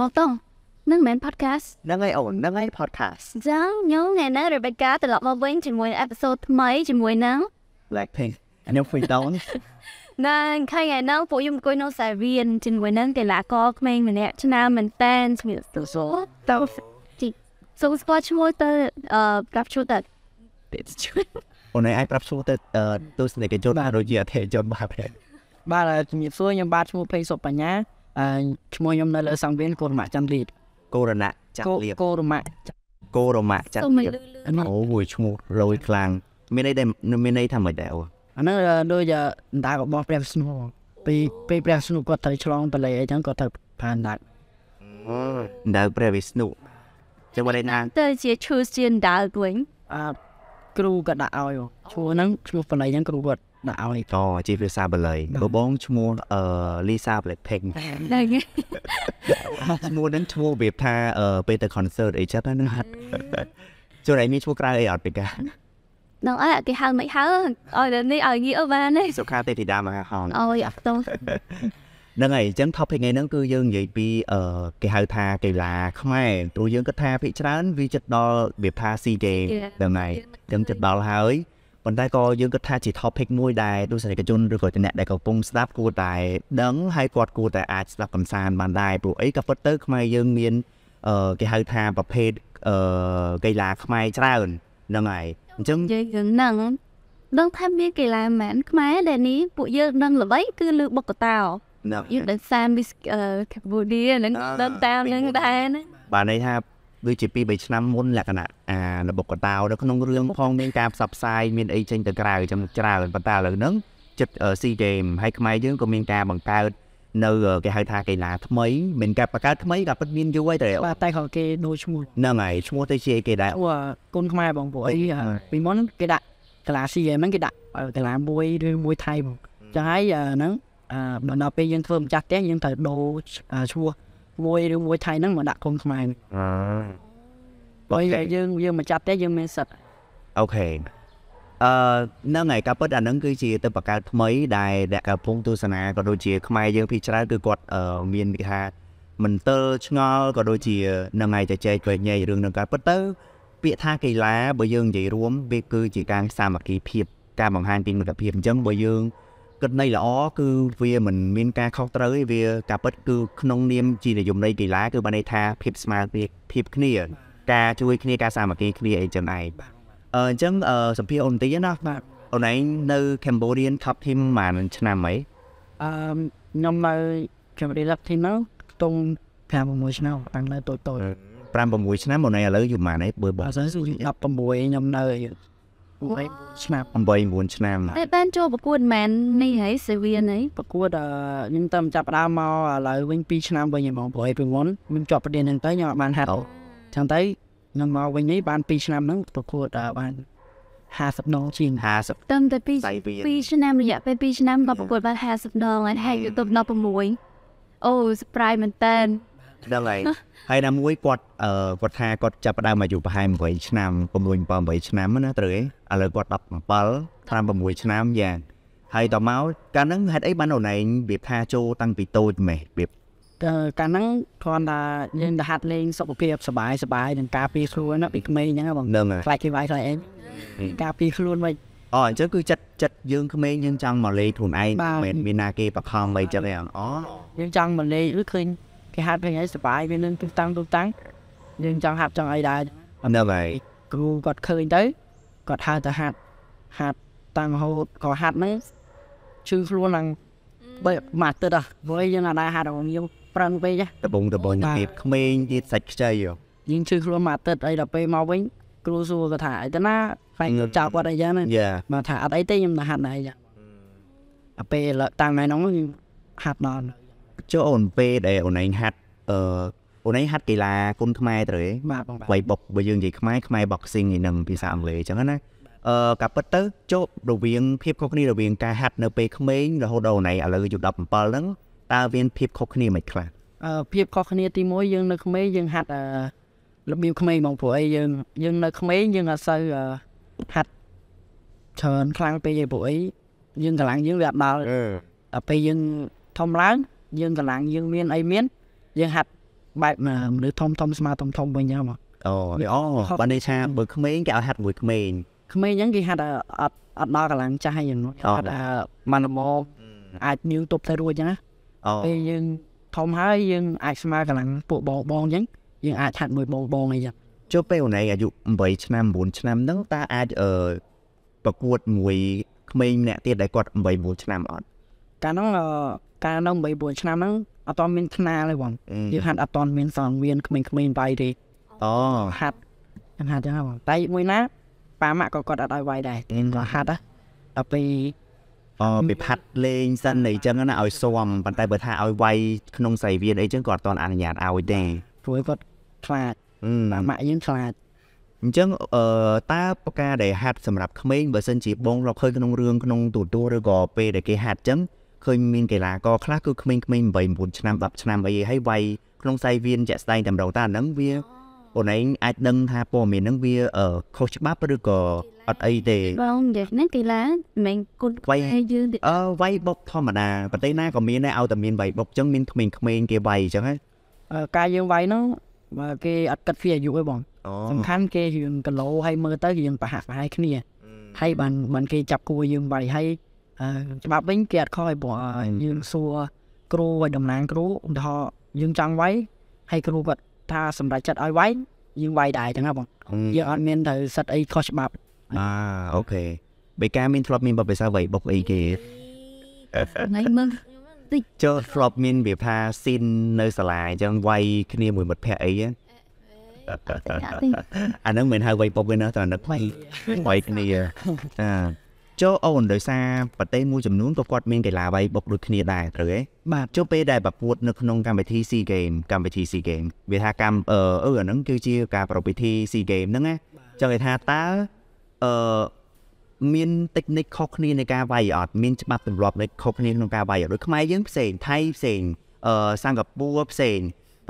មកតងនឹងមែន podcast ហ្នឹងហើយអូនហ្នឹងហើយ podcast ចឹងញោមថ្ងៃនេះ Rebecca ត្រឡប់មកវិញជាមួយ episode ថ្មីជាមួយនឹង Blackpink ខ្ញុំផ្លេចដល់ណាខែថ្ងៃនេះពួកខ្ញុំអង្គុយនៅសារៀនជាមួយនឹងកីឡាករក្មេងម្នាក់ឆ្នាំមែនតែនស្មៀតទៅចូលទៅទីសូមស្គាល់ឈ្មោះទៅអឺប្រាប់ឈ្មោះទៅទៀតឈ្មោះអូនឯងអាចប្រាប់ឈ្មោះទៅទស្សនិកជនអរុជាអធិជនបាទបាទជំរាបសួរខ្ញុំបាទឈ្មោះភេងសុបញ្ញាអឺឈ្មោះខ្ញុំនៅលើសង្វៀនកូរមៈចន្ទលៀបកូរណៈចន្ទលៀបកូរមៈកូរមៈចន្ទលៀបអូយឈ្មោះរយខ្លាំងមានន័យដែរមានន័យថាម៉េចដែរអូអាហ្នឹងដូចដៅរបស់ព្រះស្នូពីពេលព្រះស្នូគាត់ត្រូវឆ្លងតលេអីចឹងគាត់ត្រូវបានដាច់ដៅព្រះវិស្ណុចឹងមកលេណាទៅជាឈ្មោះជាដៅវិញអឺគ្រូក៏ដាក់ឲ្យឈ្មោះហ្នឹងឈ្មោះបល័យហ្នឹងគ្រូគាត់ដាក់ឲ្យតជាភាសាបាលីបបងឈ្មោះអឺលីសា Blackpink ហ្នឹងឈ្មោះហ្នឹងឈ្មោះវាថាពេលទៅ concert អីចឹងហ្នឹងហាត់ចូលឯមានឈ្មោះក្រៅអីអត់ពីកាដល់អីគេហៅមិនហៅឲ្យនេះឲ្យងាកបានទេសុខាទេធីតាមកហោអូយអត់ទៅហ្នឹងហើយអញ្ចឹង topic ថ្ងៃហ្នឹងគឺយើងនិយាយពីគេហៅថាកីឡាខ្មែរព្រោះយើងគិតថាភាគច្រើនវាចិត្តដល់វាថា SEA Games ហ្នឹងហើយអញ្ចឹងចិត្តដល់ហើយប៉ុន្តែក៏យើងគិតថាជា topic មួយដែលទស្សនិកជនឬក៏អ្នកដែលកំពុងស្ដាប់គួរតែដឹងហើយគាត់គួរតែអាចស្ដាប់កំសាន្តបានដែរព្រោះអីក៏ពិតទៅខ្មែរយើងមានគេហៅថាប្រភេទអឺកីឡាខ្មែរច្រើនហ្នឹងហើយអញ្ចឹងយើងនឹងដឹងថាមានកីឡាមែនខ្មែរដែលនេះពួកយើងដឹងល្បីគឺលើបុកតោយើងដឹងសាមីសកម្ពុជានឹងដឹងតាមនឹងដែរណាបាទន័យថាដូចជា2 3ឆ្នាំមុនលក្ខណៈអានបុកតោនៅក្នុងរឿងផងមានការផ្សព្វផ្សាយមានអីចេញទៅក្រៅចឹងច្រើនប៉ុន្តែឥឡូវហ្នឹងចិត្ត SEA Games ហើយខ្មែរយើងក៏មានការបង្កើត នៅគេហៅថាកីឡាថ្មីមិនកាប់បង្កើតថ្មីក៏ពិតមានយូរហើយតែបាទតែក៏គេដូរឈ្មោះហ្នឹងហើយឈ្មោះទៅជាគេដែរអូកូនខ្មែរបងប្អូនពីមុនគេដាក់កីឡា SEA Games ហ្នឹងគេដាក់កីឡាមួយឬមួយថៃបងចឹងហើយហ្នឹងដល់ពេលយើងធ្វើម្ចាស់ផ្ទះយើងត្រូវដូរឈ្មោះមួយឬមួយថៃហ្នឹងមកដាក់កូនខ្មែរអឺបើយើងយើងមកចាត់ទេយើងមានសិទ្ធអូខេអឺនៅថ្ងៃការពិតអានឹងគឺជាទៅបកកើតថ្មីដែលអ្នកកំពុងទស្សនាក៏ដូចជាខ្មែរយើងភីច្រើនគឺគាត់មានគេថាមិនទិលឆ្ងល់ក៏ដូចជានឹងថ្ងៃចែកប្រញែករឿងនឹងការពិតទៅពាក្យថាកីឡាបើយើងនិយាយរួមវាគឺជាការសាមគ្គីភាពការបង្ហាញពីមិត្តភាពអញ្ចឹងបើយើងគិតន័យល្អគឺវាមិនមានការខុសត្រូវទេវាការពិតគឺក្នុងនាមជានិយមន័យកីឡាគឺបានន័យថាភាពស្មើគ្នាភាពគ្នាការជួយគ្នាការសាមគ្គីគ្នាអីចឹងឯងអញ្ចឹងសម្ភារអូនទីណាបាទអូនឯងនៅ Cambodian Cup Team ប្រហែលឆ្នាំអីអឺខ្ញុំនៅ Cambodian Cup Team នោះຕົង5 6ឆ្នាំតាំងនៅតូចតូច5 6ឆ្នាំអូនឯងឥឡូវយូរប៉ុន្មានឯងបើបើ19ខ្ញុំនៅ8ឆ្នាំ8 9ឆ្នាំតែបានចូលប្រកួតមិនមែននេះហើយសេវៀនហើយប្រកួតខ្ញុំតែចាប់ដើមមកឥឡូវវិញ2ឆ្នាំវិញហ្មងព្រោះឯពីមុនខ្ញុំជាប់ប្រធានហ្នឹងទៅខ្ញុំអត់បានហាត់ចឹងទៅខ្ញុំមកវិញនេះបាន2ឆ្នាំហ្នឹងប្រកួតបាន50ដងជាង50តាំងតែពី2ឆ្នាំរយៈពេល2ឆ្នាំក៏ប្រកួតបាន50ដងហើយ YouTube 16អូ surprise មែនតើហ្នឹងហើយហើយណាមួយគាត់គាត់ថាគាត់ចាប់ផ្ដើមអាយុប្រហែល8ឆ្នាំ6 7 8ឆ្នាំណាត្រូវទេឥឡូវគាត់17 56ឆ្នាំយ៉ាងហើយតមកកាលហ្នឹងហេតុអីបានអូនឯងវាថាចូលតាំងពីតូចម៉េះវាកាលហ្នឹងគ្រាន់តែយើងទៅហាត់លេង សុខភាពសុបាយសុបាយនឹងការពារខ្លួនណាពីក្មេងអញ្ចឹងបងខ្លាចគេវាយខ្លាចអីការពារខ្លួនវិញអូអញ្ចឹងគឺចិត្តចិត្តយើងក្មេងយើងចង់មកលេងខ្លួនឯងមិនមានណាគេបខំអីចឹងទេអូយើងចង់មកលេងឬឃើញគេហាត់វិញឲ្យសុបាយវានឹងទុះតាំងទុះតាំងយើងចង់ហាត់ចង់អីដែរអត់ដែរគ្រូគាត់ឃើញទៅគាត់ហៅទៅហាត់ហាត់តាំងហូតក៏ហាត់ហ្នឹងឈឺខ្លួនឡើងបីមួយទឹកអស់ព្រោះយើងអាចដែរហាត់របស់យើងប្រឹងពេកដបងដបងទៀតក្មេងទៀតសាច់ខ្ចីយើងឈឺខ្លួនមួយទឹកអីដល់ពេលមកវិញគ្រូសួរគាត់ថាអីទៅណាខ្វែងចោលគាត់អីចឹងណាមកថាអត់អីទេខ្ញុំទៅហាត់ដែរចឹងអាពេលតាំងណៃហ្នឹងហាត់ដល់ចុះអូនពេលដែលអូនឯងហាត់អឺអូនឯងហាត់កីឡាគុនខ្មែរទៅហ៎បាទបងវៃបុកបើយើងនិយាយខ្មែរខ្មែរ boxing នឹងភាសាអង់គ្លេសអញ្ចឹងណាអឺកាពិតទៅចុះរវាងភាពខុសគ្នារវាងការហាត់នៅពេលក្មេងរហូតដល់អូនឯងឥឡូវអាយុ17ហ្នឹងតើមានភាពខុសគ្នាមិនខ្លះអឺភាពខុសគ្នាទី1យើងនៅក្មេងយើងហាត់អឺរបៀបក្មេងហ្មងព្រោះអីយើង យើងនៅក្មេងយើងអត់សូវហាត់ច្រើនខ្លាំងពេកឯងព្រោះអីយើងកម្លាំងយើងវាអត់ដល់ដល់ពេលយើងធំឡើងយើងកម្លាំងយើងមានអីមានយើងហាត់បែបមនុស្សធំធំស្មាធំធំវិញហ្នឹងមកអូអូបើនេះថាបើក្មេងគេឲ្យហាត់មួយក្មេងក្មេងហ្នឹងគេហាត់អត់អត់ដល់កម្លាំងចាស់យ៉ាងនោះហាត់បានមកអាចញៀវទប់តែរួចចឹងណាអូពេលយើងធំហើយយើងអាចស្មើកម្លាំងពួកបងបងចឹងយើងអាចហាត់មួយបងបងអីចឹងចុះពេលហ្នឹងអាយុ8ឆ្នាំ9ឆ្នាំហ្នឹងតើអាចអឺប្រកួតមួយក្មេងម្នាក់ទៀតដែលគាត់8 9ឆ្នាំអត់កាលហ្នឹងកាលហ្នឹង3 4ឆ្នាំហ្នឹងអត់តមានថ្នាលទេបងយើងហាត់អត់តមានសងមានក្មេងៗវាយទេអូហាត់ហាត់ចឹងបងតែមួយណាប៉ាម៉ាក់ក៏គាត់អត់ឲ្យវាយដែរគាត់ហាត់ដល់ពេលអូពីផាត់លេងសិនអីចឹងណាឲ្យស៊ាំប៉ុន្តែបើថាឲ្យវាយក្នុងសៃវៀនអីចឹងគាត់អត់អនុញ្ញាតឲ្យទេព្រោះគាត់ខ្លាចម៉ាក់ម៉ាក់យើងខ្លាចអញ្ចឹងអឺតើប្រការដែលហាត់សម្រាប់ក្មេងបើសិនជាបងរកឃើញក្នុងរឿងក្នុងទូទួលឬក៏ពេលដែលគេហាត់អញ្ចឹងឃើញមានកីឡាករខ្លះគឺក្មេងៗ8 9ឆ្នាំ10ឆ្នាំអីហើយវាយក្នុងសៃវៀនជាក់ស្ដែងតែម្ដងតាហ្នឹងវាអូនឯងអាចដឹងថាព័ត៌មានហ្នឹងវាខុសច្បាប់ឬក៏អត់អីទេបងនិយាយហ្នឹងកីឡាមិនគុណវាយឲ្យយើងអឺវាយបុកធម្មតា ប្រទេសណាក៏មានដែរឲ្យតែមានវាយបុកអញ្ចឹងមានក្មេងៗគេវាយអញ្ចឹងហ៎ការយើងវាយហ្នឹងបើគេអត់គិតពីអាយុទេបងសំខាន់គេយើងគីឡូហើយមើលទៅយើងប្រហាក់ប្រហែលគ្នាហើយបានបានគេចាប់គួរយើងវាយហើយច្បាប់វិញគេអត់ខុសឲ្យព្រោះយើងសួរគ្រូឲ្យតំណាងគ្រូឧទាហរណ៍យើងចង់វាយហើយគ្រូគាត់ថាសម្រេចចិត្តឲ្យវាយយើងវាយដែរចឹងណាបងយើងអត់មានទៅសិតអីខុសច្បាប់អាអូខេបេកាមានធ្លាប់មានបបិសាវ័យបុកអីគេថ្ងៃមើលតិចចូលធ្លាប់មានវាថាស៊ីននៅសាលាអញ្ចឹងវាយគ្នាមួយមិត្តភ័ក្តិអីអាហ្នឹងមិនហៅវាយបុកទេណាតែនឹកវាយវាយគ្នាចាចុះអូនដោយសារប្រទេសមួយចំនួនក៏គាត់មានកីឡាវ៉ៃបុកដូចគ្នាដែរត្រូវទេបាទចុះពេលដែលប្រកួត នៅក្នុងកម្មវិធី SEA Game កម្មវិធី SEA Game វាថាកម្មអឺអឺអាហ្នឹងគឺជាការប្រពិធី SEA Game ហ្នឹងណាចង់និយាយថាតើអឺមានតិចនិកខុសគ្នានៃការវាយអត់មានច្បាប់ទម្លាប់នៃខុសគ្នាក្នុងការវាយអត់ដូចខ្មែរយើងផ្សេងថៃផ្សេងអឺសិង្ហបុរីផ្សេង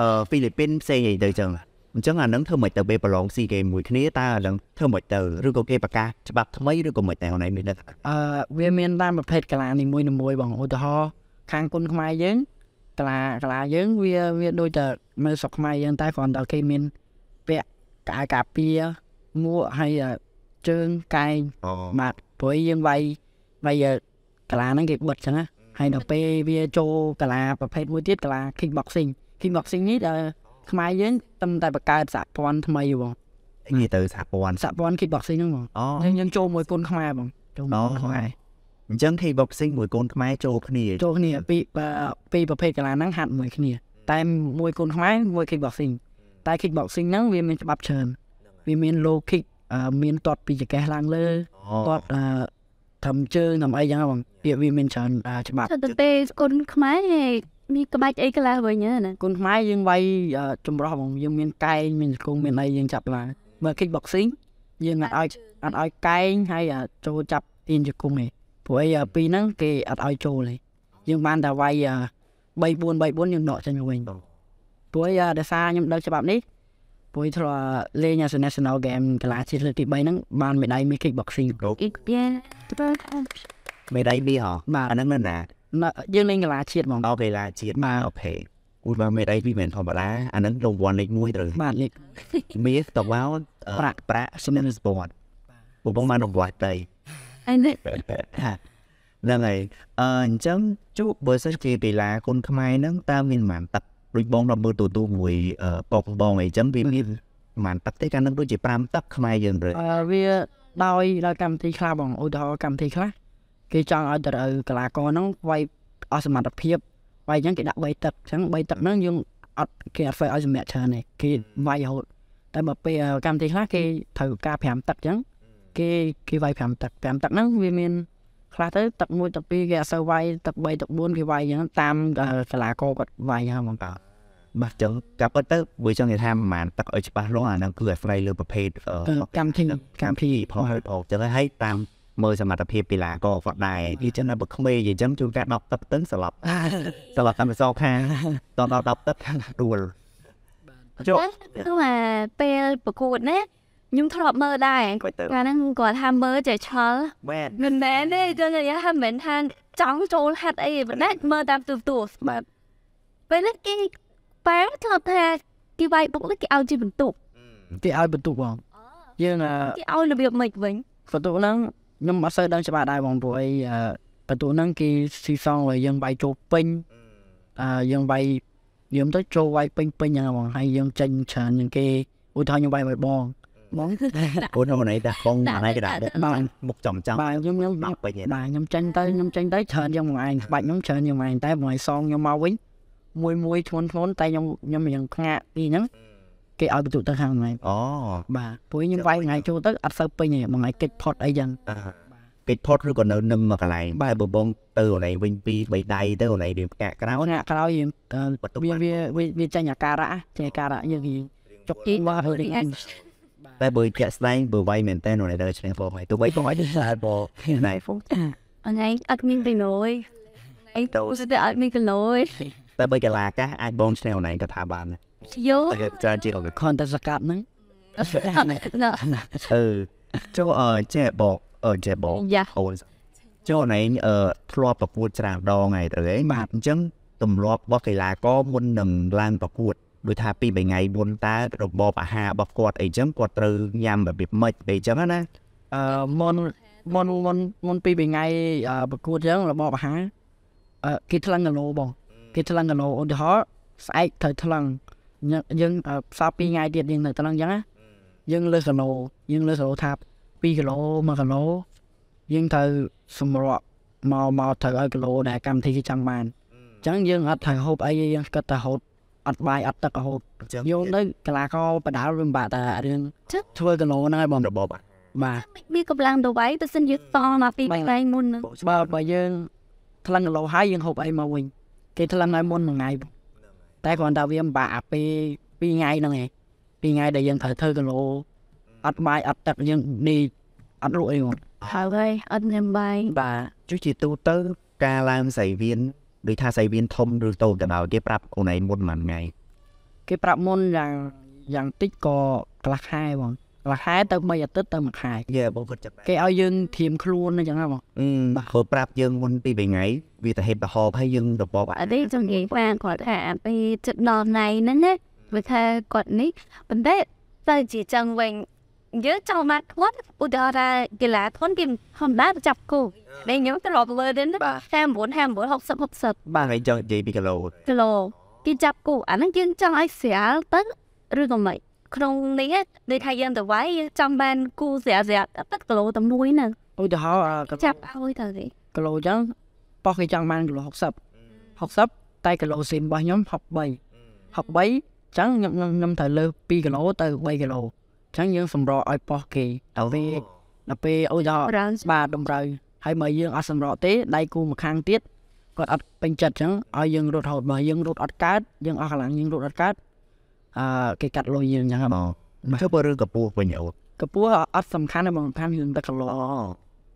អឺហ្វីលីពីនផ្សេងអីទៅចឹងអញ្ចឹងអានឹងធ្វើមិនទៅពេលប្រឡងស៊ីហ្គេមមួយគ្នាតើអានឹងធ្វើមិនទៅឬក៏គេប្រកាសច្បាប់ថ្មីឬក៏មិនតែហ្នឹងមានអឺវាមានតាមប្រភេទកីឡានីមួយៗបងឧទាហរណ៍ខាងគុនខ្មែរយើងកីឡាកីឡាយើងវាវាដូចតែមើលស្រុកខ្មែរយើងតែគ្រាន់តែគេមានពាក់កាយការពារមួកហើយជើងកែងបាត់ព្រោះយើងវាយវាយកីឡាហ្នឹងគេបិទចឹងណាហើយដល់ពេលវាចូលកីឡាប្រភេទមួយទៀតកីឡា kickboxing kickboxing នេះដល់ខ្មែរយើងតែតែបង្កើតសហព័ន្ធថ្មីបងនិយាយទៅសហព័ន្ធសហព័ន្ធ kickboxing ហ្នឹងបងយើងយើងចូលមួយកូនខ្មែរបងចូលខ្មែរអញ្ចឹង kickboxing មួយកូនខ្មែរចូលគ្នា ចូលគ្នាពីពីប្រភេទកីឡាហ្នឹងហាត់មួយគ្នា តែមួយកូនខ្មែរមួយ kickboxing តែ kickboxing ហ្នឹងវាមានច្បាប់ច្រើនវាមាន low kick មានតតពីចង្កេះឡើងលើតតធំជើងធំអីចឹងបងវាមានច្រើនច្បាប់តែទេគុណខ្មែរមានក្បាច់អីខ្លះវិញណាគុនខ្មែរយើងវាយចម្រោះបងយើងមានកែងមានគង់មានអីយើងចាប់ឡាមើល kickboxing យើងអត់ឲ្យអត់ឲ្យកែងហើយចូលចាប់ទាញជង្គង់ឯងព្រោះអីពីហ្នឹង គេអត់ឲ្យចូលឯងយើងបានតែវាយ3 4 3 4យើងដកចេញមកវិញព្រោះអីដោយសារខ្ញុំដឹងច្បាប់នេះព្រោះធ្លាប់លេង as a national game កីឡាជាតិលើកទី3ហ្នឹងបានមេដាយមាន kickboxing មេដាយនេះហ៎បាទអាហ្នឹងណាយើងលេងកីឡាជាតិហ្មងអូកីឡាជាតិបាទអូខេអូបាទមេដៃពីរមិនធម្មតាអានឹងរង្វាន់លេខ1ត្រូវបាទលេខមាសតវ៉ៅប្រាក់ប្រាក់សំណាក់ស្ពតបងបងមករង្វាន់ដៃអានេះហ្នឹងហើយអញ្ចឹងជួបបើសិនជាកីឡាគុនខ្មែរហ្នឹងតើមានប្រហែលទឹកដូចបងដល់មើលទូទូមួយបងបងអីចឹងវាមានប្រហែលទឹកទេកាលហ្នឹងដូចជា5ទឹកខ្មែរយើងព្រឹកវាដោយដោយកម្មវិធីខ្លះបងឧទាហរណ៍កម្មវិធីខ្លះគេចង់ឲ្យទៅឲ្យកីឡាករហ្នឹងវាយអស់សមត្ថភាពវាយអញ្ចឹងគេដាក់3ទឹកអញ្ចឹង3ទឹកហ្នឹងយើងអត់គេអត់ធ្វើឲ្យសម្រាប់ច្រើនទេគេវាយរហូតតែមកពេលកម្មវិធីខ្លះគេត្រូវការ5ទឹកអញ្ចឹងគេគេវាយ5ទឹក5ទឹកហ្នឹងវាមានខ្លះទៅទឹក1ទឹក2គេអត់សូវវាយទឹក3ទឹក4គេវាយអញ្ចឹងតាមកីឡាករគាត់វាយហ្នឹងបងតើបាទចឹងតែពិតទៅវាចឹងគេថាប្រហែលទឹកឲ្យច្បាស់លាស់អាហ្នឹងគឺអាស្រ័យលើប្រភេទកម្មវិធីកម្មវិធីផងផងចឹងហើយតាមមើលសមត្ថភាពកីឡាករគាត់ដែរនិយាយចឹងដល់បើក្មេងនិយាយចឹងជួនកាលដល់ទឹកទៅស្លាប់ស្លាប់តាមសងខាងតដល់ដល់ទឹកដួលចុះគឺថាពេលប្រកួតណាខ្ញុំធ្លាប់មើលដែរកាលហ្នឹងគាត់ថាមើលចេះឆលមែនមែនទេចឹងនិយាយថាមិនថាចង់ចូលហាត់អីប៉ុន្តែមើលតាមទូរទស្សន៍បាទពេលនេះគេប៉ែធ្លាប់ថាគេវាយបុកនេះគេឲ្យជាបន្ទុកគេឲ្យបន្ទុកបងយើងគេឲ្យរបៀបម៉េចវិញបន្ទុកហ្នឹងខ្ញុំអត់សូវដឹងច្បាស់ដែរបងព្រោះអីបន្ទប់ហ្នឹងគេស៊ីសងឲ្យយើងបាយចូលពេញអឺយើងបាយយើងទៅចូលវាយពេញពេញហ្នឹងបងហើយយើងចេញច្រើនជាងគេឧទាហរណ៍ខ្ញុំវាយមួយបងបងអូនអូនឯងតាកងអានេះក៏ដាក់បងមុខចំចំបាទខ្ញុំខ្ញុំដាក់ពេញឯងបាទខ្ញុំចេញទៅខ្ញុំចេញទៅច្រើនជាងមួយឯងក្បាច់ខ្ញុំច្រើនជាងមួយឯងតែមួយសងខ្ញុំមកវិញមួយមួយធ្ងន់ធ្ងន់តែខ្ញុំខ្ញុំរៀងខ្ងាក់ពីហ្នឹងគេឲ្យបន្ទុកទៅខាងហ្នឹងអូបាទព្រោះខ្ញុំវាយថ្ងៃចូលទៅអត់សូវពេញទេមួយថ្ងៃកិច្ចផុតអីចឹងកិច្ចផុតឬក៏នៅនឹងមួយកន្លែងបែបបងទៅកន្លែងវិញពីរបីដៃទៅកន្លែងរៀបកាក់ក្រោយណាក្រោយបន្ទុកវាវាចាញ់អាការៈចាញ់អាការៈយើងចុកជីមកហើយតែបើជាក់ស្ដែងបើវាយមែនតើនៅដល់ឆ្នេះបងហើយទោះបីបងអត់ស្អាតបងណៃហ្វូអនឯងអត់មានពីណយអីទៅស្ទើរអត់មានកលយតែបើកលាកាសអាចបងឆ្នេះអនឯងក៏ថាបានដែរយោតែចាជីអកខនតសកាប់ហ្នឹងអឺចូលអឺចេះបកអឺចេះបកអូនចូលណៃអឺធ្លាប់ប្រកួត ច្រើនដងហើយទៅឯងបាទអញ្ចឹងទម្លាប់របស់កីឡាករមុននឹងឡើងប្រកួតដោយថាពីរបីថ្ងៃមុនតើរបបអាហាររបស់គាត់អីចឹងគាត់ត្រូវញ៉ាំរបៀបម៉េចអីចឹងណាអឺមុនមុនមុនមុនពីរបីថ្ងៃប្រកួតចឹងរបបអាហារគេថ្លឹងគីឡូបងគេថ្លឹងគីឡូឧទាហរណ៍ស្អែកត្រូវថ្លឹងយើងផ្សព្វ2ថ្ងៃទៀតយើងនៅត្រង់អញ្ចឹងណាយើងលើសគីឡូយើងលើសគីឡូថា2គីឡូ1គីឡូយើងត្រូវសម្រក់មកមកត្រូវឲ្យគីឡូដែលកម្មវិធីគេចង់បានអញ្ចឹងយើង អត់ត្រូវហូបអីយើងគិតតែហូបអត់បាយអត់ទឹករហូបយកទៅកីឡាករបដាលវាមិនបាក់តែរឿងធ្វើគីឡូហ្នឹងឲ្យបងរបបបាទមានកម្លាំងទៅໄວបើសិនយើងតមកពីថ្ងៃមុនហ្នឹងបើបើយើងថ្លឹងគីឡូហើយយើងហូបអីមកវិញ គេថ្លឹងឲ្យមុនមួយថ្ងៃបងតែគ្រាន់តែវាមិនបាក់អាពេល2ថ្ងៃហ្នឹងឯង2ថ្ងៃដែលយើងត្រូវធ្វើគីឡូអត់បាយអត់ទឹកយើងនេះអត់លក់អីហ្នឹងហើយអត់ញ៉ាំបាយបាទជួយជាទូទៅ ការឡើងសៃវៀនដូចថាសៃវៀនធំឬតូចក៏ដោយគេប្រាប់ខ្លួនឯងមុនមួយថ្ងៃគេប្រាប់មុនយ៉ាងយ៉ាងតិចក៏កន្លះខែបងមួយខែទៅមួយអាទិត្យទៅមួយខែយេបងគាត់ចិត្តគេឲ្យយើងធៀមខ្លួនអញ្ចឹងហ៎បងបាទគាត់ប្រាប់យើងមុនពីថ្ងៃវាទៅហេតុទៅហោបហើយយើង របបអីចឹងនិយាយបានគាត់ថាពីចិត្តដល់ណៃហ្នឹងណាវាថាគាត់នេះប៉ុន្តែតែជាចឹងវិញយើងចង់មកគាត់ឧទាហរណ៍កីឡាធនគេធម្មតាចាប់គោតែខ្ញុំត្រឡប់លើទៅ59 59 60 60បាទហើយចង់និយាយពីគីឡូគីឡូគេចាប់គោអាហ្នឹងយើងចង់ឲ្យស្រាលទៅឬក៏មិនក្នុងនេះដូចថាយើងទៅវាយចង់បានគូស្រាស្រាទឹកគីឡូតែមួយណាឧទាហរណ៍ចាប់ឲ្យទៅទេគីឡូចឹងប៉ោះគេចង់បានគីឡូ60 60តែគីឡូស៊ីមរបស់ខ្ញុំ63 63ចឹងខ្ញុំខ្ញុំត្រូវលើ2គីឡូទៅ3គីឡូចឹងយើងសម្រឲ្យប៉ោះគេទៅវាដល់ពេលឧទាហរណ៍បាទតម្រូវហើយបើយើងអត់សម្រទេដៃគូម្ខាងទៀតគាត់អត់ពេញចិត្តចឹងឲ្យយើងរត់រហូតបើយើងរត់អត់កើតយើងអស់កម្លាំងយើងរត់អត់កើតអឺគេកាត់លុយយើងអញ្ចឹងបងមកធ្វើបើរឿងកពស់វិញអូនកពស់អត់សំខាន់ទេបងសំខាន់រឿងទឹកកន្លោ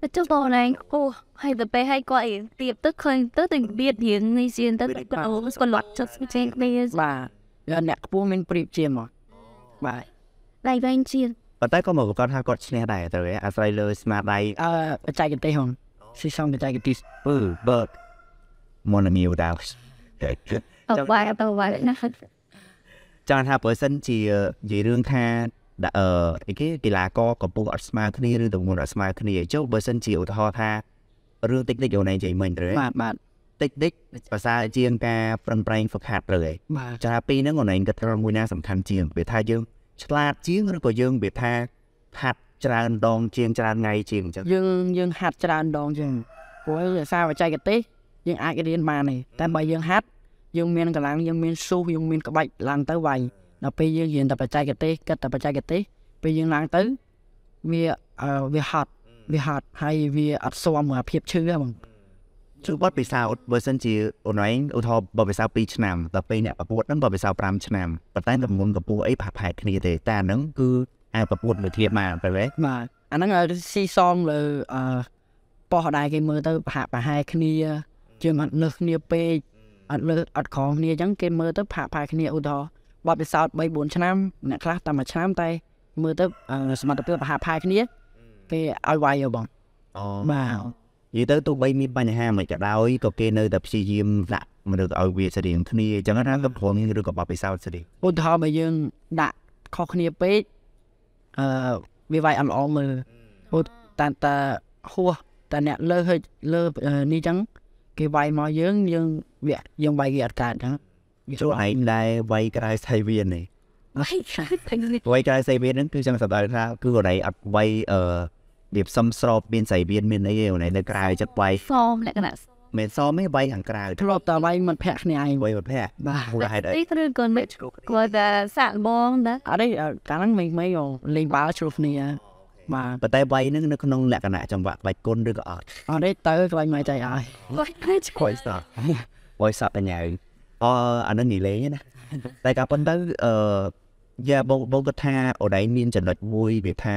តែចុះបងណៃអូហើយទៅពេលឲ្យគាត់ទៀបទៅឃើញទៅទៅបៀតរៀងនេះសៀនទៅគាត់អូគាត់លាត់ចិត្តស្ចេងគ្នា បាទអ្នកខ្ពស់មាន ប្រៀបជាមកបាទដៃវិញជាប៉ុន្តែក៏មកគាត់ថាគាត់ឈ្នះដែរទៅអាស្រ័យលើស្មារតីអឺបច្ចេកទេសហ្នឹងស៊ីសំបច្ចេកទេសពឺបើ Mon ami without. អត់បាយអត់បាយណាស់ចង់ថាបើសិនជានិយាយរឿងថាអឺអីគេកីឡាករកំពុងអត់ស្មើគ្នាឬទម្ងន់អត់ស្មើគ្នាចុះបើសិនជាឧទាហរណ៍ថារឿងតិចតិចអូនឯងនិយាយមិញឬបាទបាទតិចតិចភាសា ជាងការប្រឹងប្រែងហ្វឹកហាត់ឬឯងចាពីហ្នឹងអូនឯងគិតថាមួយណាសំខាន់ជាងវាថាយើងឆ្លាតជាងឬក៏យើងវាថាហាត់ច្រើនដងជាងច្រើនថ្ងៃជាងអញ្ចឹងយើងយើងហាត់ច្រើនដងជាងព្រោះភាសាបច្ចេកទេសយើងអាចរៀនបានទេតែបើយើងហាត់យើងមានកម្លាំងយើងមានស៊ូយើងមានក្បាច់ឡើងទៅវាយដល់ពេលយើងរៀនតែបច្ចេកទេសគិតតែបច្ចេកទេសពេលយើងឡើងទៅវាវាហត់វាហត់ហើយវាអត់សមមកភាពឈឺហ្នឹងជួបបទពិសោធន៍បើសិនជាអូនឯងឧទាហរណ៍បទពិសោធន៍2ឆ្នាំដល់ពេលអ្នកប្រកួតហ្នឹងបទពិសោធន៍5ឆ្នាំប៉ុន្តែតម្ងន់កម្ពស់អីផាផែកគ្នាទេតែហ្នឹងគឺអាចប្រកួតមួយធៀបបានបែបហ្នឹងបាទអាហ្នឹងស៊ីសងលើអឺប៉ោះដែរគេមើលទៅប្រហាក់ប្រហែគ្នាជាមិនលើសគ្នាពេកអត់លើអត់ខំគ្នាអញ្ចឹងគេមើលទៅផាកផាយគ្នាឧទាហរណ៍បទពិសោធន៍3 4ឆ្នាំ អ្នកខ្លះតែមួយឆ្នាំតែ មើលទៅសមត្ថភាពផាកផាយគ្នា គេឲ្យវាយយោបងអូបាទនិយាយទៅទោះបីមានបញ្ហាមិនក៏ដោយក៏គេនៅតែព្យាយាមដាក់មនុស្សឲ្យវាស្រៀងគ្នាអញ្ចឹងណាក្រុមនេះឬក៏បបិសោតស្រីឧទាហរណ៍បើយើងដាក់ខុសគ្នាពេកអឺវាវាយអត់ល្អមើលអូតាតាហួសតាអ្នកលើហិចលើនេះអញ្ចឹង គេវាយមកយើងយើងវៈយើងវាយគេអត់កើតហ្នឹងចូលឯងដែរវាយក្រៅស្ថិវៀននេះវាយក្រៅស្ថិវៀនវាយក្រៅស្ថិវៀនហ្នឹងគឺចង់សម្ដៅថាគឺកន្លែងអត់វាយអឺវាផ្សំស្របមានស្ថិវៀនមានអីហ្នឹងនៅក្រៅចិត្តវាយសមលក្ខណៈមិនសមទេវាយខាងក្រៅធ្លាប់តវាយមិនភ័ក្រគ្នាឯងវាយមិនភ័ក្របាទហេតុអីឬក៏មិនគាត់តែសាក់បងណាអរិកាលហ្នឹងមិនមិនលេងបាល់ជ្រុះគ្នាបាទប៉ុន្តែវ័យហ្នឹងនៅក្នុងលក្ខណៈចង្វាក់ក្បាច់គុណឬក៏អត់អត់ទេទៅក្បាច់មកចៃឲ្យគាត់ខ្វែងស្តា voice up បញ្ញាអអានឹងនិលេងណាតែក៏ប៉ុន្តែអឺយ៉ាបងបងគាត់ថាអូនឯងមានចំណុចមួយវាថា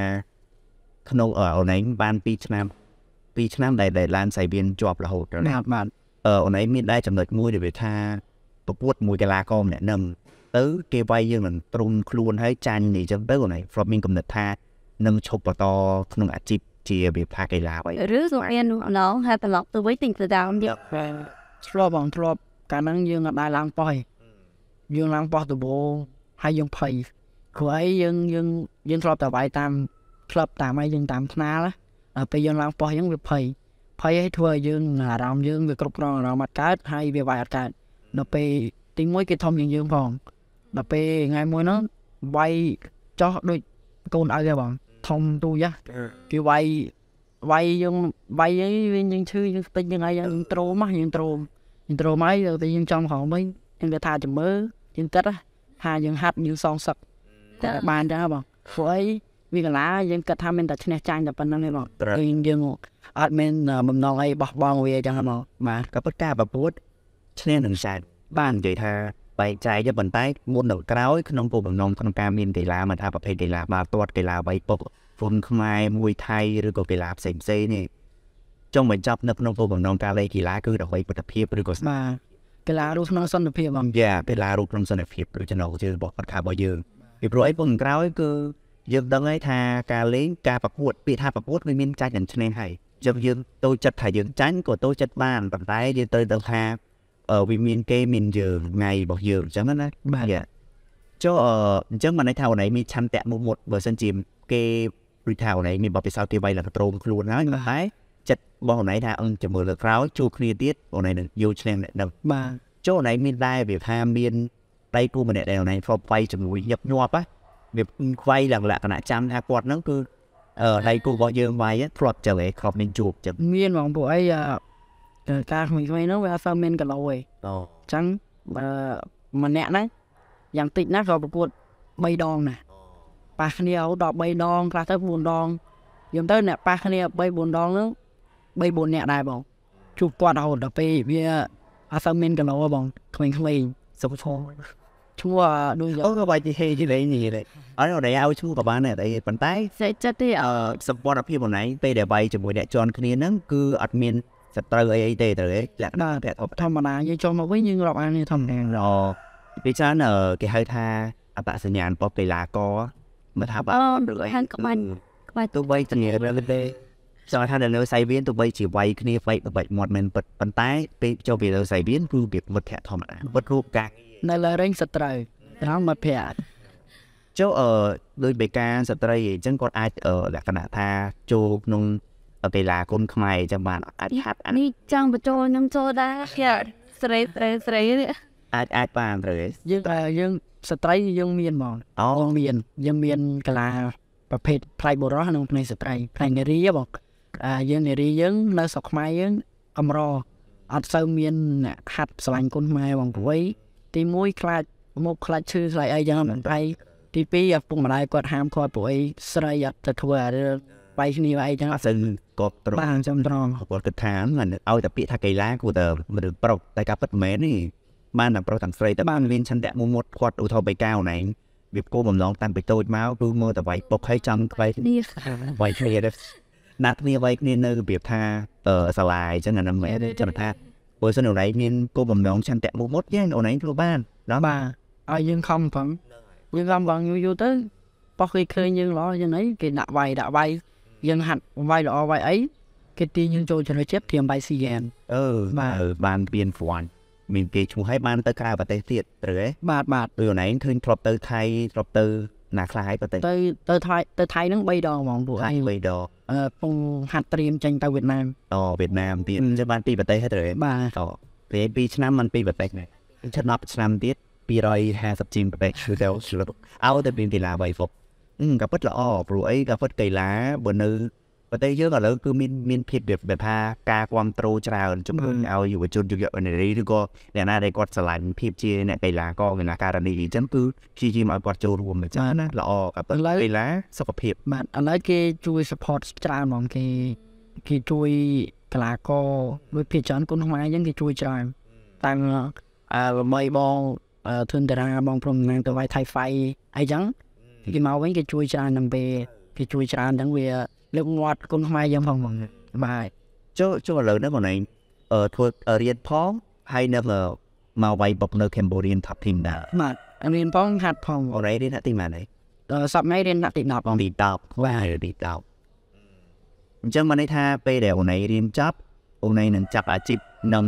ក្នុងអូនឯងបាន2ឆ្នាំ2ឆ្នាំដែលដែលឡានសៃវៀនជាប់រហូតណាបាទអឺអូនឯងមានដែរចំណុចមួយដែលវាថាប្រកួតមួយកីឡាករម្នាក់នឹងទៅគេវាយយើងនឹងទ្រុនខ្លួន ហើយចាញ់នេះអញ្ចឹងទៅអូនឯង from មានកំណត់ថានឹងឈប់បន្តក្នុងអាជីពជាវិភាកីឡាໄວឬសូអៀននោះឡងហើយត្រឡប់ទៅវិញទិញទៅដើមយកធ្លាប់បងធ្លាប់កាលហ្នឹងយើងអត់ដែរឡើងប៉ោះទេយើងឡើងប៉ោះដំបូងហើយយើងភ័យព្រោះអីយើងយើងយើងធ្លាប់តែវាយតាមធ្លាប់តាមអីយើងតាមថ្នាលដល់ពេលយើងឡើងប៉ោះយើងវាភ័យភ័យឲ្យធ្វើឲ្យយើងអារម្មណ៍យើងវាគ្រប់គ្រងអារម្មណ៍អត់កើតហើយវាវាយអត់កើតដល់ពេលទីមួយគេធំជាងយើងផងដល់ពេលថ្ងៃមួយហ្នឹងវាយចោះដូចកូនឲ្យទេបង ធំទូយ៉ាគេវាយវាយយើងវាយយើងយើងឈឺយើងស្ពេចយើងហើយយើងត្រូមមកយើងត្រូមយើងត្រូមហើយទៅយើងចំក្រោមវិញយើងគេថាចាំមើលយើងគិតថាយើងហាត់យើងសងសឹកតែបានដែរបងព្រោះអីវាកន្លាយើងគិតថាមានតែឈ្នះចាញ់តែប៉ុណ្្នឹងទេបងយើងយើងអត់មានបំណងអីបោះបង់វាចឹងហ្មងបាទក៏ប៉ុន្តែប្រពួតឈ្នះនឹងសែនបាននិយាយថាបែកចែកទៅប៉ុន្តែមុននៅក្រោយក្នុងពុកបំណងក្នុងការមានកីឡាមិនថាប្រភេទកីឡាបាល់ទាត់កីឡាវ៉ៃពុកហ្វុនខ្មែរមួយថៃឬក៏កីឡាផ្សេងផ្សេងនេះចុងបញ្ចប់នៅក្នុងគោលបំណងការលេងកីឡាគឺដើម្បីមិត្តភាពឬក៏ស្មារកីឡារੂក្នុងសន្តិភាពបងយ៉ាកីឡារੂក្នុងសន្តិភាពដូចចំណុចជឿរបស់ផតខារបស់យើងពីព្រោះអីពួកក្រោយគឺយើងដឹងហើយថាការលេងការប្រកួតពាក្យថាប្រកួតវាមានចាញ់និងឈ្នះហើយចឹងយើងទៅចិត្តថាយើងចាញ់ក៏ទៅចិត្តបានប៉ុន្តែយើងត្រូវដឹងថាវាមានគេមានយើងថ្ងៃរបស់យើងអញ្ចឹងណាបាទចុះអញ្ចឹងមិនន័យថាអូនឯងមានឆន្ទៈមុតមុតបើសិនជាគេដូចថាអូនឯងមានបទពិសោធន៍ទីវៃឡើងត្រោមខ្លួនហើយប៉ុន្តែចិត្តរបស់អូនឯងថាអឹងចាំមើលលើក្រោយជួបគ្នាទៀតអូនឯងនឹងយល់ឆ្លៀងអ្នកដឹងបាទចូលអូនឯងមានដែរវាថាមានដៃគូម្នាក់ដែលអូនឯងធ្លាប់វាយជាមួយញឹកញាប់ហ៎វាខ្វាយឡើងលក្ខណៈចាំថាគាត់ហ្នឹងគឺអឺដៃគូរបស់យើងវាយធ្លាប់ចឹងឯងគ្រាប់មានជួបចឹងមានហ្មងពួកអីការក្មេងៗហ្នឹងវាអត់សូវមានកឡូឯងអញ្ចឹងបើម្នាក់ហ្នឹងយ៉ាងតិចណាស់ក៏ប្រកួត3ដងណាស់ប៉ះគ្នាដល់3ដងខ្លះទៅ4ដងយំទៅ អ្នកប៉ះគ្នា3 4ដងហ្នឹង3 4នាក់ដែរបងជួបគាត់រហូតដល់ពេលវាអត់សូវមានកលោបងក្មេងៗសុខឈរឈ្មោះដូចអូក៏បាយទីហេជិលេងនេះដែរអត់ដល់ឲ្យឈ្មោះក៏បានដែរប៉ុន្តែសេចចិត្តទេអឺសម្ព័ន្ធភាពខ្លួនឯងពេលដែលបាយជាមួយអ្នកជន់គ្នាហ្នឹងគឺអត់មានសត្រូវអីអីទេត្រូវទេលក្ខណៈធម្មតាយើងចូលមកវិញយើងរាប់អាននេះធម្មតាល្អពីច្រើនគេហៅថាអត្តសញ្ញាណរបស់កីឡាករមិនថាបាទឬហានក្បាច់ក្បាច់ទៅបីគ្នាឬទេចូលថានៅសៃវៀនទៅបីជាវាយគ្នាបែកបែកមាត់មិនពិតប៉ុន្តែពេលចូលពីនៅសៃវៀនគឺវាមិត្តភក្តិធម្មតាមិត្តរូបការនៅលើរែងសត្រូវតាមមិត្តភក្តិចូលអឺដោយបេការស្ត្រីអញ្ចឹងគាត់អាចលក្ខណៈថាចូលក្នុងកីឡាគុនខ្មែរអញ្ចឹងបានអាចហាត់អានេះចង់បញ្ចូលខ្ញុំចូលដែរស្រីស្រីស្រីអាចអាចបានត្រូវយើងតែយើងស្ត្រីយើងមានហ្មងអូមានយើងមានកលាប្រភេទផ្នែកបុរសនិងផ្នែកស្ត្រីផ្នែកនារីបងអាយើងនារីយើង នៅស្រុកខ្មែរយើងអំរអត់សូវមានអ្នកហាត់ស្រឡាញ់គុណខ្មែរបងព្រួយទី1ខ្លាចមុខខ្លាចឈឺខ្លាចអីចឹងមិនដៃទី2ឪពុកម្ដាយគាត់ហាមគាត់ព្រួយស្រីអត់ទៅធ្វើអារឿងបៃគ្នាអីចឹងអត់សូវគាត់ត្រង់បានចំត្រង់គាត់គិតថាឲ្យតែពាក្យថាកីឡាគួរតែមនុស្សប្រុសតែការពិតមិនមែនទេបានតែប្រុសទាំងស្រីតែបានមានឆន្ទៈមុមុតគាត់ឧទោបៃកៅណែវាគោបំឡងតាំងពីតូចមកគឺមើលតែវាយពុកហើយចង់ខ្វៃគ្នាវាយគ្នាណាត់គ្នាវាយគ្នានៅរបៀបថាសាលាអញ្ចឹងអានោះមែនចាំថាបើសិនអូនឯងមានគោបំឡងឆន្ទៈមុមុតយ៉ាងអូនឯងធ្វើបានដល់បាទឲ្យយើងខំផងយើងខំបងយូរយូរទៅប៉ះគេឃើញយើងល្អយ៉ាងណាគេដាក់វាយដាក់វាយយើងហាត់វាយល្អវាយអីគេទាញយើងចូលចំណុចចិត្តព្រាមបាយ CN អឺបាទបានពៀនហ្វាន់មានគេឈ្មោះឲ្យបានទៅក្រៅប្រទេសទៀតត្រូវទេបាទបាទដូចណែឃើញធ្លាប់ទៅ ថៃធ្លាប់ទៅ ណាខ្លះហើយប្រទេសទៅទៅថៃទៅថៃហ្នឹង3ដងហ្មងពួកឯង3ដងអឺពងហាត់ត្រៀមចេញទៅវៀតណាមអូវៀតណាមទៀតចេះបានពីរប្រទេសហើយត្រូវទេបាទអូពេល2ឆ្នាំមិនពីរប្រទេសទេឆ្នាំ10ឆ្នាំទៀត250ជីមប្រទេសទៅឆ្លុះអោទៅពីកីឡាវ៉ៃហ្វុកក៏ពិតល្អព្រោះអីក៏ពិតកីឡាបើនៅប្រទេសយើងឥឡូវគឺមានមានភាពแบบថាការគ្រប់គ្រងច្រើនជំរុញឲ្យយុវជនយុវនារីឬក៏អ្នកណាដែលគាត់ស្រឡាញ់ភាពជាអ្នកកីឡាករកីឡាករនេះអញ្ចឹងគឺព្យាយាមឲ្យគាត់ចូលរួមអញ្ចឹងណាល្អកីឡាសុខភាពបាទឥឡូវគេជួយ support ច្រើនហ្មងគេគេជួយកីឡាករដូចភាគច្រើនគុណខ្មែរអញ្ចឹងគេជួយច្រើនតាំងអឺល្បីបងធុនតារាបងព្រមនាងទៅវាយថៃហ្វៃអីចឹងគេមកវិញគេជួយច្រើនដល់ពេលគេជួយច្រើនហ្នឹងវាលើកមាត់គុំខ្មែរយើងផងបងបាទចូលចូលឥឡូវនេះបងឯងអឺធ្វើរៀនផងហើយនៅមកវាយបុកនៅ Cambodian Top Team ដែរបាទរៀនផងហាត់ផងអូនឯងរៀនហាត់ទីម៉េចដែរសប្ងៃរៀនហាត់ទី10បងទី10បាទទី10អញ្ចឹងមកន័យថាពេលដែលអូនឯងរៀនចប់អូនឯងនឹងចាប់អាជីពនឹង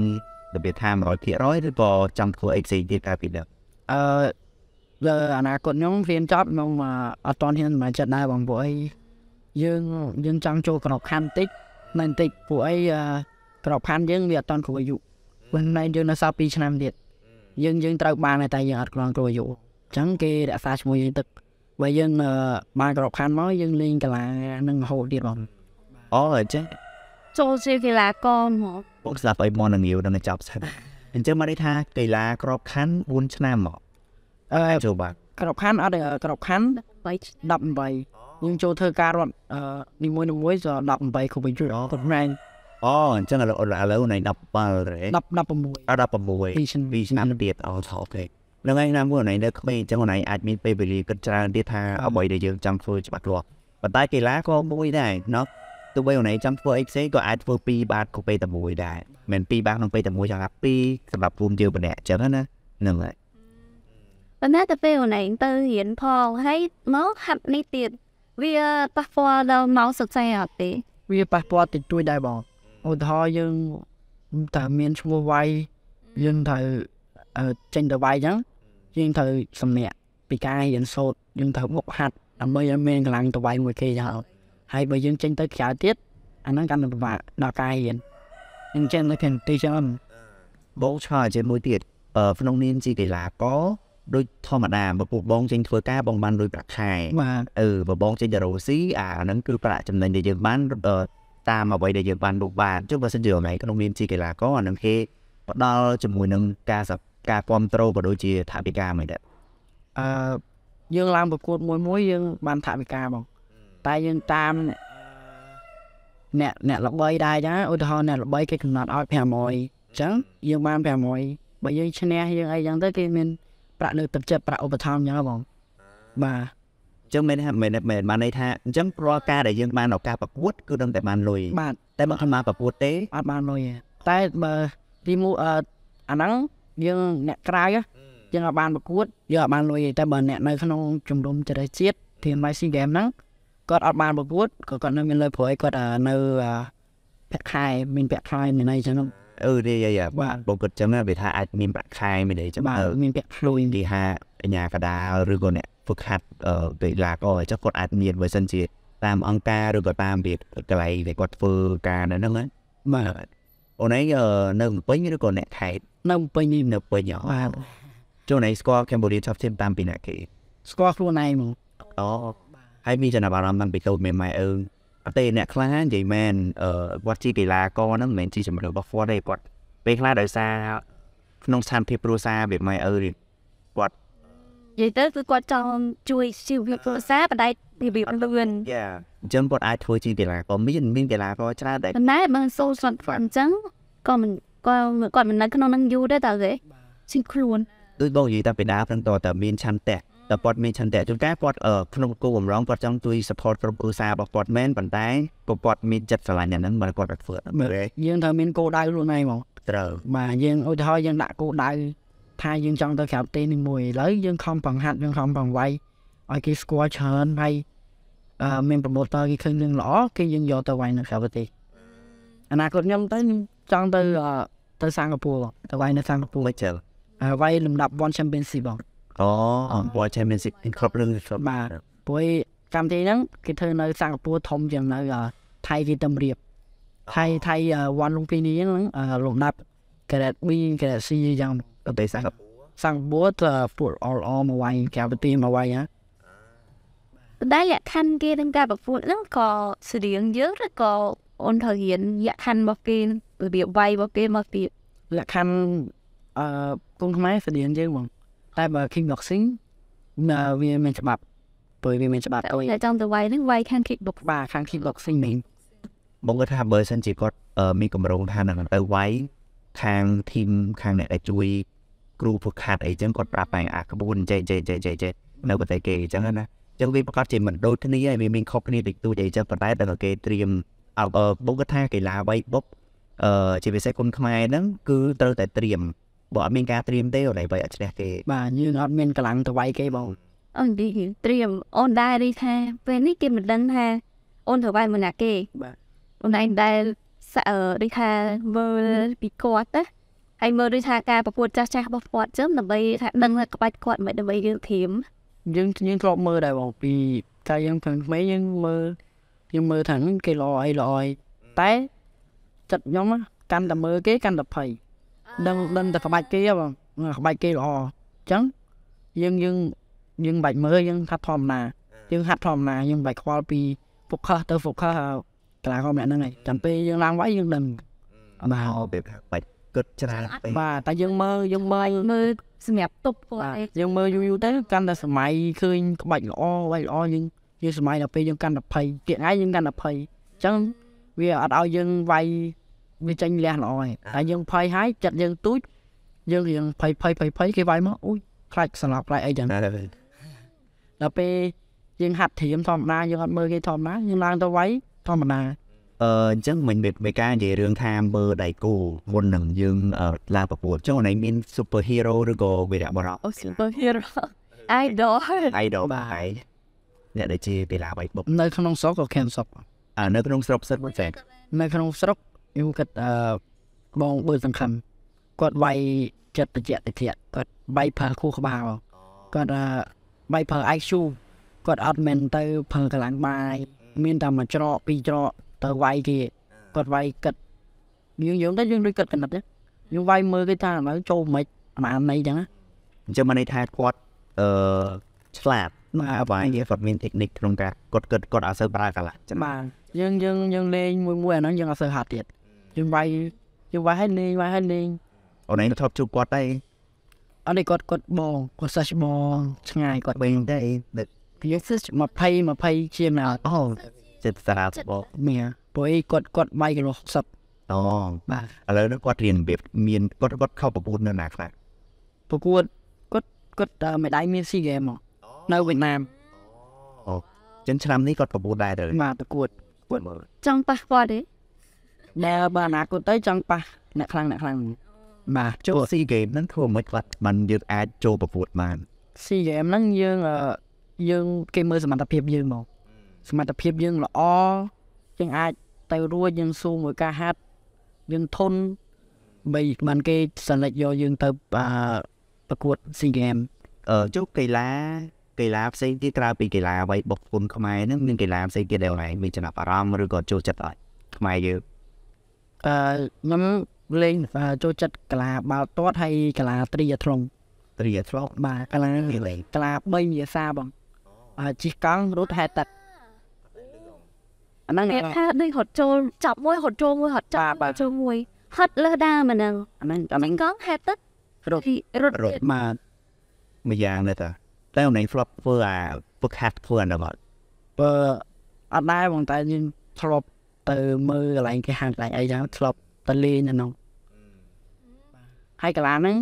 របៀបថា100%ឬក៏ចង់ធ្វើអីផ្សេងទៀតតែពីដើមអឺអនាគតខ្ញុំរៀនចប់ខ្ញុំអត់ទាន់ហ៊ានសម្រេចចិត្តដែរបងពួកអីយើងយើងចង់ចូលក្របខ័ណ្ឌតិចនៅតិចពួកអីក្របខ័ណ្ឌយើងវាអត់តាន់គ្រប់អាយុប៉ុន្តែយើងនៅសល់2ឆ្នាំទៀតយើងយើងត្រូវបានតែយើងអត់គ្រាន់គ្រប់អាយុអញ្ចឹងគេរក្សាឈ្មោះយើងទឹកបើយើងបានក្របខ័ណ្ឌមកយើងលេងកីឡានឹងហូតទៀតបងអូអញ្ចឹងចូលជាកីឡាករមកបងស្ដាប់អីមកនឹងងាវនឹងចាប់សិនអញ្ចឹងមកនេះថា កីឡាក្របខ័ណ្ឌ4ឆ្នាំមកអឺចូលបាទក្របខ័ណ្ឌអត់ក្របខ័ណ្ឌ18 18យើងចូលធ្វើការរត់នីមួយនីមួយ18 cubic yard ប៉ុន្មានអូអញ្ចឹងឥឡូវឥឡូវណៃ17រេ10 16 16ពីឆ្នាំទៀតអូថោទេនឹងឯងណាមួយណៃនៅក្មេងអញ្ចឹងណៃអាចមានពេលវេលាគិតច្រើនទៀតថាអ្វីដែលយើងចង់ធ្វើច្បាស់លាស់ប៉ុន្តែកីឡាក៏មួយដែរណោះទោះបីណៃចង់ធ្វើអីផ្សេងក៏អាចធ្វើ2បាតក៏ពេលតែមួយដែរមិន2បាតក្នុងពេលតែមួយចង់ថា2សម្រាប់រួមយើងម្នាក់អញ្ចឹងណានឹងហើយប៉ុន្តែទៅពេលណៃទៅរៀនផងហើយមកហាត់នេះទៀតវាប៉ះពាល់ដល់ម៉ោងសិក្សាអត់ទេវាប៉ះពាល់តិចតួចដែរបងឧទាហរណ៍យើងតើមានឈ្មោះវាយយើងត្រូវចេញទៅវាយអញ្ចឹងយើងត្រូវសំនៀកពីការរៀនសូត្រយើងត្រូវមុខហាត់ដើម្បីឲ្យមានកម្លាំងទៅវាយមួយគេចឹងហើយបើយើងចេញទៅក្រៅទៀតអាហ្នឹងកាន់តែពិបាកដល់ការរៀនយើងចេញទៅខាងទីចឹងបងឆ្លើយជាមួយទៀតក្នុងនាមជាកីឡាករដូចធម្មតាបើពួកបងចេញធ្វើការបងបានលុយប្រាក់ខែបាទអឺបើបងចេញទៅរកស៊ីអាហ្នឹងគឺប្រាក់ចំណេញដែលយើងបាន តាមអ្វីដែលយើងបានលុបបានចុះបើសិនជាថ្ងៃក្នុងនាមជាកីឡាករអាហ្នឹងគេផ្ដល់ជាមួយនឹងការការគ្រប់គ្រងក៏ដូចជាថវិកាមួយដែរអឺយើងឡើងប្រកួតមួយមួយយើងបានថវិកាបងតែយើងតាមអ្នកអ្នកល្បីដែរចឹងឧទាហរណ៍អ្នកល្បីគេកំណត់ឲ្យ500អញ្ចឹងយើងបាន500បើយើងឈ្នះយើងអីចឹងទៅគេមានប្រាក់លើកទឹកចិត្តប្រាក់ឧបត្ថម្ភអញ្ចឹងហ៎បងបាទចឹងមែនហ่าមែនមែនបានន័យថាអញ្ចឹងរាល់ការដែលយើងបានឱកាសប្រកួតគឺដឹងតែបានលុយបាទតែមកខ្ញុំមកប្រកួតទេអត់បានលុយតែបើទីមួយអឺអាហ្នឹងយើងអ្នកក្រៅយើងអាចបានប្រកួតយើងអាចបានលុយទេតែបើអ្នកនៅក្នុងជំរំចរិយជាតិ TMC Game ហ្នឹងគាត់អត់បានប្រកួតក៏គាត់នៅមានលុយព្រោះឯងគាត់នៅពាក់ខែមានពាក់ខែមានអីចឹងអឺនិយាយបាទបងគិតចឹងវាថាអាចមានប្រាក់ខែមានអីចឹងបាទមានពាក់ភ្លុយគេថាអញ្ញាកដាលឬក៏អ្នកហ្វឹកហាត់កីឡាករអីចឹងគាត់អាចមានបើសិនជាតាមអង្គការឬក៏តាមវាកន្លែងដែលគាត់ធ្វើការនៅហ្នឹងបាទអូនឯងនៅពេញឬក៏អ្នកខេត្តនៅពេញនៅពេញហ៎បាទចូលណៃស្គាល់ Cambodia Top Team តាមពីណាគេស្គាល់ខ្លួនឯងហ្មងអូហើយមានចំណាប់អារម្មណ៍តាំងពីតូចមេម៉ែអើទេអ្នកខ្លះនិយាយមែនអឺគាត់ជាកីឡាករហ្នឹងមិនមែនជាជំរឿនរបស់គាត់ទេគាត់ពេលខ្លះដោយសារក្នុងស្ថានភាពគ្រួសារវាមិនអើគាត់និយាយទៅគឺគាត់ចង់ជួយជីវិតគ្រួសារបណ្ដៃរបៀបលឿនយ៉ាអញ្ចឹងគាត់អាចធ្វើជាកីឡាករមានមានកីឡាករច្រើនដែរប៉ុន្តែបើសូសតហ្វអញ្ចឹងក៏មិនគាត់គាត់មិននៅក្នុងនឹងយូរទេតើទេស៊ីខ្លួនដូចបងនិយាយតែពីដើមហ្នឹងតើតើមានឆន្ទៈតែគាត់មានឆន្ទៈជួនកាលគាត់ក្នុងគោលបំណងគាត់ចង់ជួយ support ក្រុមគ្រួសាររបស់គាត់មែនប៉ុន្តែក៏គាត់មានចិត្តស្រឡាញ់អ្នកហ្នឹងមិនគាត់អាចធ្វើមើលយើងត្រូវមានគោលដៅខ្លួនឯងហ្មងត្រូវបាទយើងឧទាហរណ៍យើងដាក់គោលដៅថាយើងចង់ទៅក្រៅប្រទេសនេះមួយឥឡូវយើងខំបង្ហាត់យើងខំបង្វាយឲ្យគេស្គាល់ច្រើនហើយមាន promoter គេឃើញរឿងល្អគេយើងយកទៅវាយនៅក្រៅប្រទេសអនាគតខ្ញុំទៅខ្ញុំចង់ទៅទៅសិង្ហបុរីទៅវាយនៅសិង្ហបុរីទៅវាយលំដាប់ One Championship បងតអង្គ Champions League គ្រប់រឿងបាទពួកកម្មវិធីហ្នឹងគេធ្វើនៅសិង្ហបុរីធំជាងនៅថៃគេទំរៀបថៃថៃវ៉ាន់លុងពីនេះហ្នឹងលំដាប់ Grade B Grade C យ៉ាងប្រទេសសិង្ហបុរីសិង្ហបុរីទៅពួក all all មកវាយកម្មវិធីមកវាយណាបណ្ដាលក្ខខណ្ឌគេនឹងការប្រកួតហ្នឹងក៏ស្រៀងយើងឬក៏អូនត្រូវរៀនលក្ខខណ្ឌរបស់គេរបៀបវាយរបស់គេមកពីលក្ខខណ្ឌអឺគុំខ្មែរស្រៀងយើងបងតែបើ kickboxing ណាវាមានច្បាប់ព្រោះវាមានច្បាប់អូយតែចង់ទៅវាយនឹងវាយខាង kickboxing បាទខាង kickboxing មែនបងគាត់ថាបើសិនជាគាត់មានកម្រងថានឹងទៅវាយខាង team ខាងអ្នកដែលជួយគ្រូฝึกហាត់អីចឹងគាត់ប្រាប់តែអាក្បួនចេះចេះចេះចេះចេះនៅប្រទេសគេអញ្ចឹងណាចឹងវាប្រកាសជាមិនដូចគ្នាហើយវាមានខុសគ្នាតិចតួចអីចឹងប៉ុន្តែដល់គេត្រៀមអឺបងគាត់ថាកីឡាវៃបុកអឺជាពិសេសគុនខ្មែរហ្នឹងគឺត្រូវតែត្រៀមបើអត់មានការត្រៀមទេអូនឯងបើអត់ឈ្នះគេបាទយើងអត់មានកម្លាំងទៅវាយគេបងអូននិយាយត្រៀមអូនដែររីថាពេលនេះគេមិនដឹងថាអូនទៅវាយមុនណាគេបាទអូនឯងដែរដូចថាមើលពីគាត់ណាហើយមើលដូចថាការប្រកួតចាស់ចាស់របស់គាត់ចឹងដើម្បីថាដឹងថាក្បាច់គាត់មិនដើម្បីយើងធៀមយើងយើងធ្លាប់មើលដែរបងពីតែយើងខាងក្មេងយើងមើលយើងមើលថាគេល្អអីល្អអីតែចិត្តខ្ញុំកាន់តែមើលគេកាន់តែភ័យដឹងដឹងតែក្បាច់គេបងក្បាច់គេល្អអញ្ចឹងយើងយើងយើងបាច់មើលយើងហាត់ធម្មតាយើងហាត់ធម្មតាយើងបាច់ខ្វល់ពី focus ទៅ focus កីឡាករម្នាក់ហ្នឹងឯងចាំពេលយើងឡើងវាយយើងដឹងអត់ហៅពេលបាច់គិតច្រើនពេកបាទតែយើងមើលយើងមើលមើលសម្រាប់តុបគាត់ឯងយើងមើលយូរយូរទៅកាន់តែសម័យឃើញ ក្បាច់ល្អវាយល្អយើងយើងសម័យដល់ពេលយើងកាន់តែភ័យទៀតឯងយើងកាន់តែភ័យអញ្ចឹងវាអត់ឲ្យយើងវាយវាចាញ់លះល្អឯងតែយើងភ័យហើយចិត្តយើងទូចយើងរៀងភ័យភ័យភ័យភ័យគេវាយមកអូយខ្លាចសម្លាប់ខ្លាចអីចឹងដល់ពេលយើងហាត់ធៀមធម្មតាយើងអត់មើលគេធម្មតាយើងឡើងទៅវាយធម្មតាអឺអញ្ចឹងមិញមេកានិយាយរឿងថាមើលដៃគូមុននឹងយើងឡើងប្រកួតចុះណៃមាន super hero ឬក៏វីរបុរសអូ super hero idol idol បាយអ្នកដែលជាកីឡាបៃបុកនៅក្នុងស្រុកក៏ camp ស្រុកនៅក្នុងស្រុកសិតមិនចេះនៅក្នុងស្រុកខ្ញុំគិតអឺបងបើសង្ឃឹមគាត់វាយចិត្តបច្ចេកវិទ្យាគាត់វាយប្រើខួរក្បាលគាត់វាយប្រើ IQ គាត់អត់មែនទៅប្រើកម្លាំងបាយមានតែមួយច្រកពីរច្រកទៅវាយគេគាត់វាយគិតយើងយើងទៅយើងដូចគិតកណិតយើងវាយមើលគេថាមើលចូលមិនអាណីចឹងណាអញ្ចឹងមកន័យថាគាត់អឺឆ្លាតបាទបាទគាត់មាន technique ក្នុងការគាត់គិតគាត់អត់សូវប្រើកាលាចឹងបាទយើងយើងយើងលេងមួយមួយអាហ្នឹងយើងអត់សូវហាត់ទៀតយើងវាយយើងវាយហើយលេងវាយហើយលេងអូនឯងធ្លាប់ជួបគាត់ដែរអត់នេះគាត់គាត់បងគាត់សិស្សបងឆ្ងាយគាត់វិញដែរខ្ញុំសិស្ស20 20ជាមិនអត់អូចិត្តសាស្ត្របងមៀពួកឯងគាត់គាត់វាយគីឡូ60អូបាទឥឡូវនេះគាត់រៀនរបៀបមានគាត់គាត់ខោប្រកួតនៅណាខ្លះប្រកួតគាត់គាត់មេដាយមានស៊ីហ្គេមមកនៅវៀតណាមអូចឹងឆ្នាំនេះគាត់ប្រកួតដែរទៅបាទប្រកួតប្រកួតចង់ប៉ះគាត់ទេដែលបើអនាគតទៅចង់ប៉ះអ្នកខ្លាំងអ្នកខ្លាំងបាទចូល SEA Games ហ្នឹងធ្វើមិនខ្វាត់มันយើងអាចចូលប្រកួតបាន SEA Games ហ្នឹងយើងយើងគេមើលសមត្ថភាពយើងមក សមត្ថភាពយើងល្អយើងអាចទៅរួចយើងស៊ូមួយការហាត់យើងធន់បីបានគេសិលេចយកយើងទៅប្រកួត SEA Games ជោគកីឡា កីឡាផ្សេងទៀតក្រៅពីកីឡាអ្វីបុកគុនខ្មែរហ្នឹងមានកីឡាផ្សេងទៀតដែលឯងមានចំណាប់អារម្មណ៍ឬក៏ចូលចិត្តអត់ខ្មែរយើងអឺខ្ញុំលេងចូលចិត្តកីឡាបាល់ទាត់ហើយកីឡាត្រីអាធ្លង់ត្រីអាធ្លង់បាទកីឡាកីឡា3វិញ្ញាសាបងជិះកង់រត់ហែលទឹកអាហ្នឹងគេថាដូចរត់ចូលចាប់មួយរត់ចូលមួយរត់ចាប់ចូលមួយហត់លើដើមអាហ្នឹងអាហ្នឹងអាហ្នឹងកង់ហែលទឹករត់រត់រត់មកម្យ៉ាងដែរតាតែអូនឯង flop ធ្វើអាពឹកហាត់ធ្វើអាហ្នឹងអត់បើអត់ដែរបងតែយើងធ្លាប់ទៅមើលកន្លែងគេហាងកន្លែងអីចឹងធ្លាប់ទៅលេងនៅនោះហើយកន្លែងហ្នឹង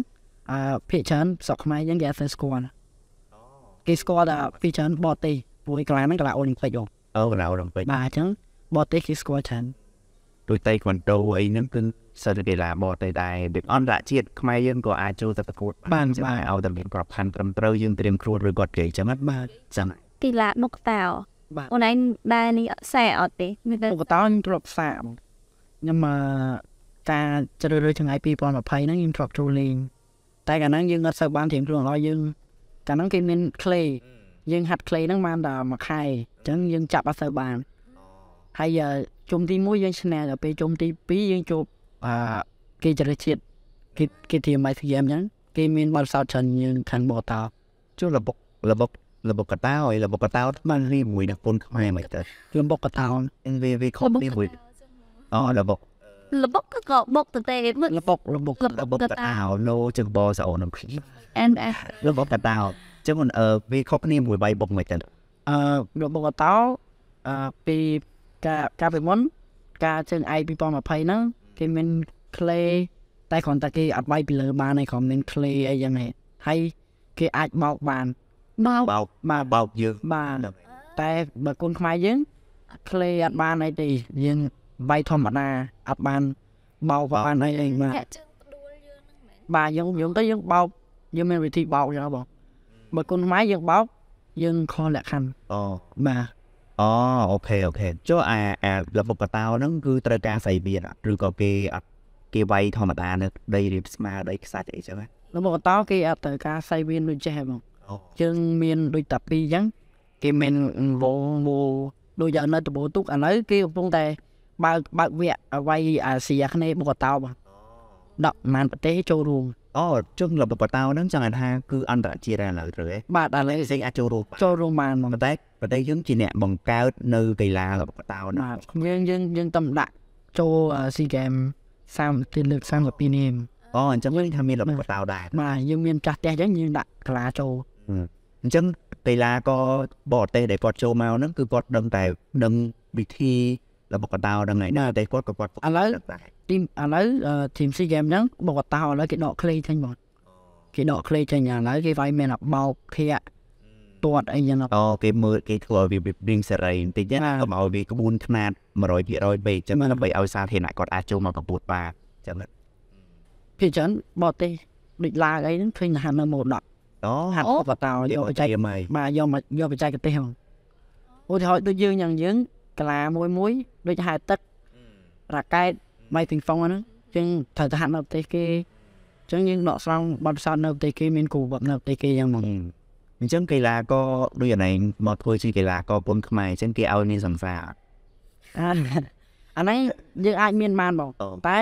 អឺភាគច្រើនស្រុកខ្មែរយើងគេអត់ស្គាល់គេស្គាល់តែភាគច្រើនបរទេសព្រោះកន្លែងហ្នឹងកន្លែងអូលីំពិកអូអូកន្លែងអូលីំពិកបាទអញ្ចឹងបរទេសគេស្គាល់ច្រើនដូចតៃក្វាន់ដូអីហ្នឹងគឺសិស្សកីឡាបរទេសដែរដូចអន្តរជាតិខ្មែរយើងក៏អាចចូលទៅប្រកួត បានបានឲ្យតែមានក្របខ័ណ្ឌត្រឹមត្រូវយើងត្រៀមខ្លួនឬគាត់គេអញ្ចឹងបាទចាំកីឡាមុខតោបាទអូនឯងដែរនេះខ្សែអត់ទេមានតែឧបករណ៍ខ្ញុំធ្លាប់ខ្សែបងខ្ញុំការជ្រើសរើសថ្ងៃ2020ហ្នឹងខ្ញុំធ្លាប់ចូលលេងតែកាលហ្នឹងយើងអត់សូវបានត្រៀមខ្លួនឲ្យយើងកាលហ្នឹងគេមាន clay យើងហាត់ clay ហ្នឹងបានតែមួយខែអញ្ចឹងយើងចាប់អត់សូវបានហើយជុំទី1យើងឈ្នះដល់ពេលជុំទី2យើងជួបអាគេជ្រើសជាតិគេគេធៀម ICM អញ្ចឹងគេមានបទសោតច្រើនយើងខាងបតោចូលរបបុករបបុកល្បុក្កតោឲ្យល្បុក្កតោបានរៀបមួយដល់ពុនខ្មែរមកទៅល្បុក្កតោវាវាខុសពីមួយអូល្បុកល្បុកក៏បុកទៅទេល្បុកល្បុកល្បុកតោណូជើងបសអូនំភី and ល្បុកតោចឹងមិនអឺវាខុសគ្នាមួយបីបុកមិនទៅអឺល្បុកតោអឺពីការការពីមុនការជើងឯក2020ហ្នឹងគេមាន clay តែគ្រាន់តែគេអត់បាយពីលើ បានឯងគ្រាន់មាន clay អីយ៉ាងហ្នឹងហើយគេអាចមកបានមកបោកមកបោកយើងបានតែបើគុនខ្មែរយើងផ្លេអត់បានអីទេយើងបាយធម្មតាអត់បានបោកបានអីអីបាទបាទយើងយើងទៅយើងបោកយើងមានវិធីបោកយ៉ាងបងបើគុនខ្មែរយើងបោកយើងខលលក្ខខណ្ឌអូបាទអូអូខេអូខេចុះអាអាលបកតោហ្នឹង គឺត្រូវការស្អីមានឬក៏គេអត់គេវាយធម្មតានៅដីរៀបស្មារដីខ្សាច់អីចឹងលបកតោគេអត់ត្រូវការស្អីមានដូចចេះហ្មងយើងមានដូចតាពីរអញ្ចឹងគេមានវងមូលដូចយ៉ាងនៅតំបូទុកឥឡូវគេកំពុងតែបើកបើកវគ្គអវ័យអាស៊ីអាគ្នេយ៍បកតោប10ប្រហែលប្រទេសចូលរួមអូជឹងក្លឹបបកតោហ្នឹងចង់ថា គឺអន្តរជាតិឥឡូវទៅទេបាទឥឡូវផ្សេងអាចចូលរួមចូលរួមបានប៉ុន្តែប្រទេសយើងជាអ្នក បង្កើតនៅកីឡាក្លឹបបកតោណាយើងយើងយើងតំដាក់ចូលស៊ីហ្គេម30ទីលើក32នេះអូអញ្ចឹងយើងថាមានក្លឹបបកតោដែរបាទយើងមានចាស់ផ្ទះអញ្ចឹងយើងដាក់ក្លាចូលអញ្ចឹងកីឡាករបរទេសដែលគាត់ចូលមកហ្នឹងគឺគាត់ដឹងតែដឹងវិធីរបស់កតោដឹងហើយណាតែគាត់ក៏គាត់ឥឡូវទីមឥឡូវធីមស៊ីហ្គេមហ្នឹងបកតោឥឡូវគេដកឃ្លេចេញបងគេដកឃ្លេចេញឥឡូវគេវាយមានអាបោកធាក់ទាត់អីចឹងអូគេមើលគេធ្វើឲ្យវាឌីងសេរីបន្តិចណាកុំឲ្យវាក្បួនខ្នាត100%ពេកចឹងដើម្បីឲ្យសាធារណៈគាត់អាចចូលមកប្រកួតបានចឹងភាគច្រើនបរទេសដូចឡាវអីហ្នឹងឃើញថានៅម៉ូ10អូហាត់បតោយកបច្ចេកទេសបាទយកមកយកបច្ចេកទេសហ្នឹងឧទាហរណ៍ដូចយើងយ៉ាងយើងកាឡាមួយមួយដូចហៅទឹករ៉ាកែតម៉ៃទីងហ្វុងហ្នឹងយើងត្រូវទៅហាត់នៅប្រទេសគេអញ្ចឹងយើងដកស្រង់បទពិសោធន៍នៅប្រទេសគេមានគ្រូវឹកនៅប្រទេសគេយ៉ាងហ្នឹងអញ្ចឹងកីឡាករដូចណែមកធ្វើជាកីឡាករពន្ធខ្មែរអញ្ចឹងគេឲ្យមានសង្សារអាហ្នឹងយើងអាចមានបានបងតែ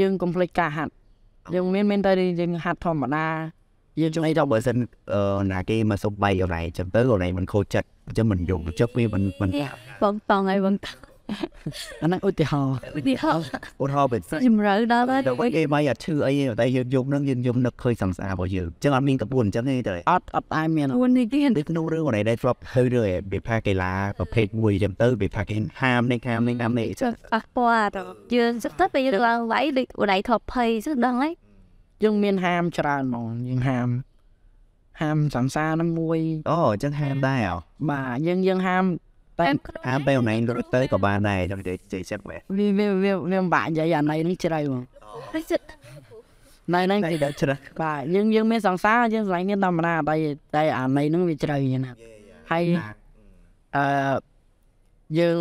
យើងកុំភ្លេចការហាត់យើងមានមានតែយើងហាត់ធម្មតាយើងចង់អីដល់បើសិនណាគេមកសុបបីអរ៉ៃចឹងទៅអរ៉ៃមិនខូចចិត្តចឹងមិនយំចិត្តវាមិនមិនបងតងហើយបងតងអានឹងឧទាហរណ៍ឧទាហរណ៍ឧទាហរណ៍បើជំរឿដល់ហើយគេមកអត់ឈឺអីតែយើងយំនឹងយើងយំនឹកឃើញសំស្អាតរបស់យើងចឹងអត់មានកពួនចឹងទេតែអត់អត់តែមានពួននេះគេនៅក្នុងរឿងអរ៉ៃដែលធ្លាប់ឃើញរឿងពីផាកីឡាប្រភេទមួយចឹងទៅពីផាកគេហាមនេះហាមនេះហាមនេះចឹងប៉ះពាល់យើងសឹកទៅពេលយើងឡើងវាយដូចអរ៉ៃធ្លាប់ភ័យចឹងដឹងហើយយើងមានហាមច្រើនហ្មងយើងហាមហាមសំសានឹងមួយអូអញ្ចឹងហាមដែរបាទយើងយើងហាមតែហាមពេលអនឡាញទៅក៏បានដែរចង់និយាយចេះចិត្តមែនវាវាវាមិនបាក់និយាយអាណៃនឹងជ្រៅហ្មងណៃហ្នឹងគេដាក់ជ្រៅបាទយើងយើងមានសង្សារយើងស្រឡាញ់គ្នាធម្មតាតែតែអាណៃហ្នឹងវាជ្រៅណាស់ហើយអឺយើង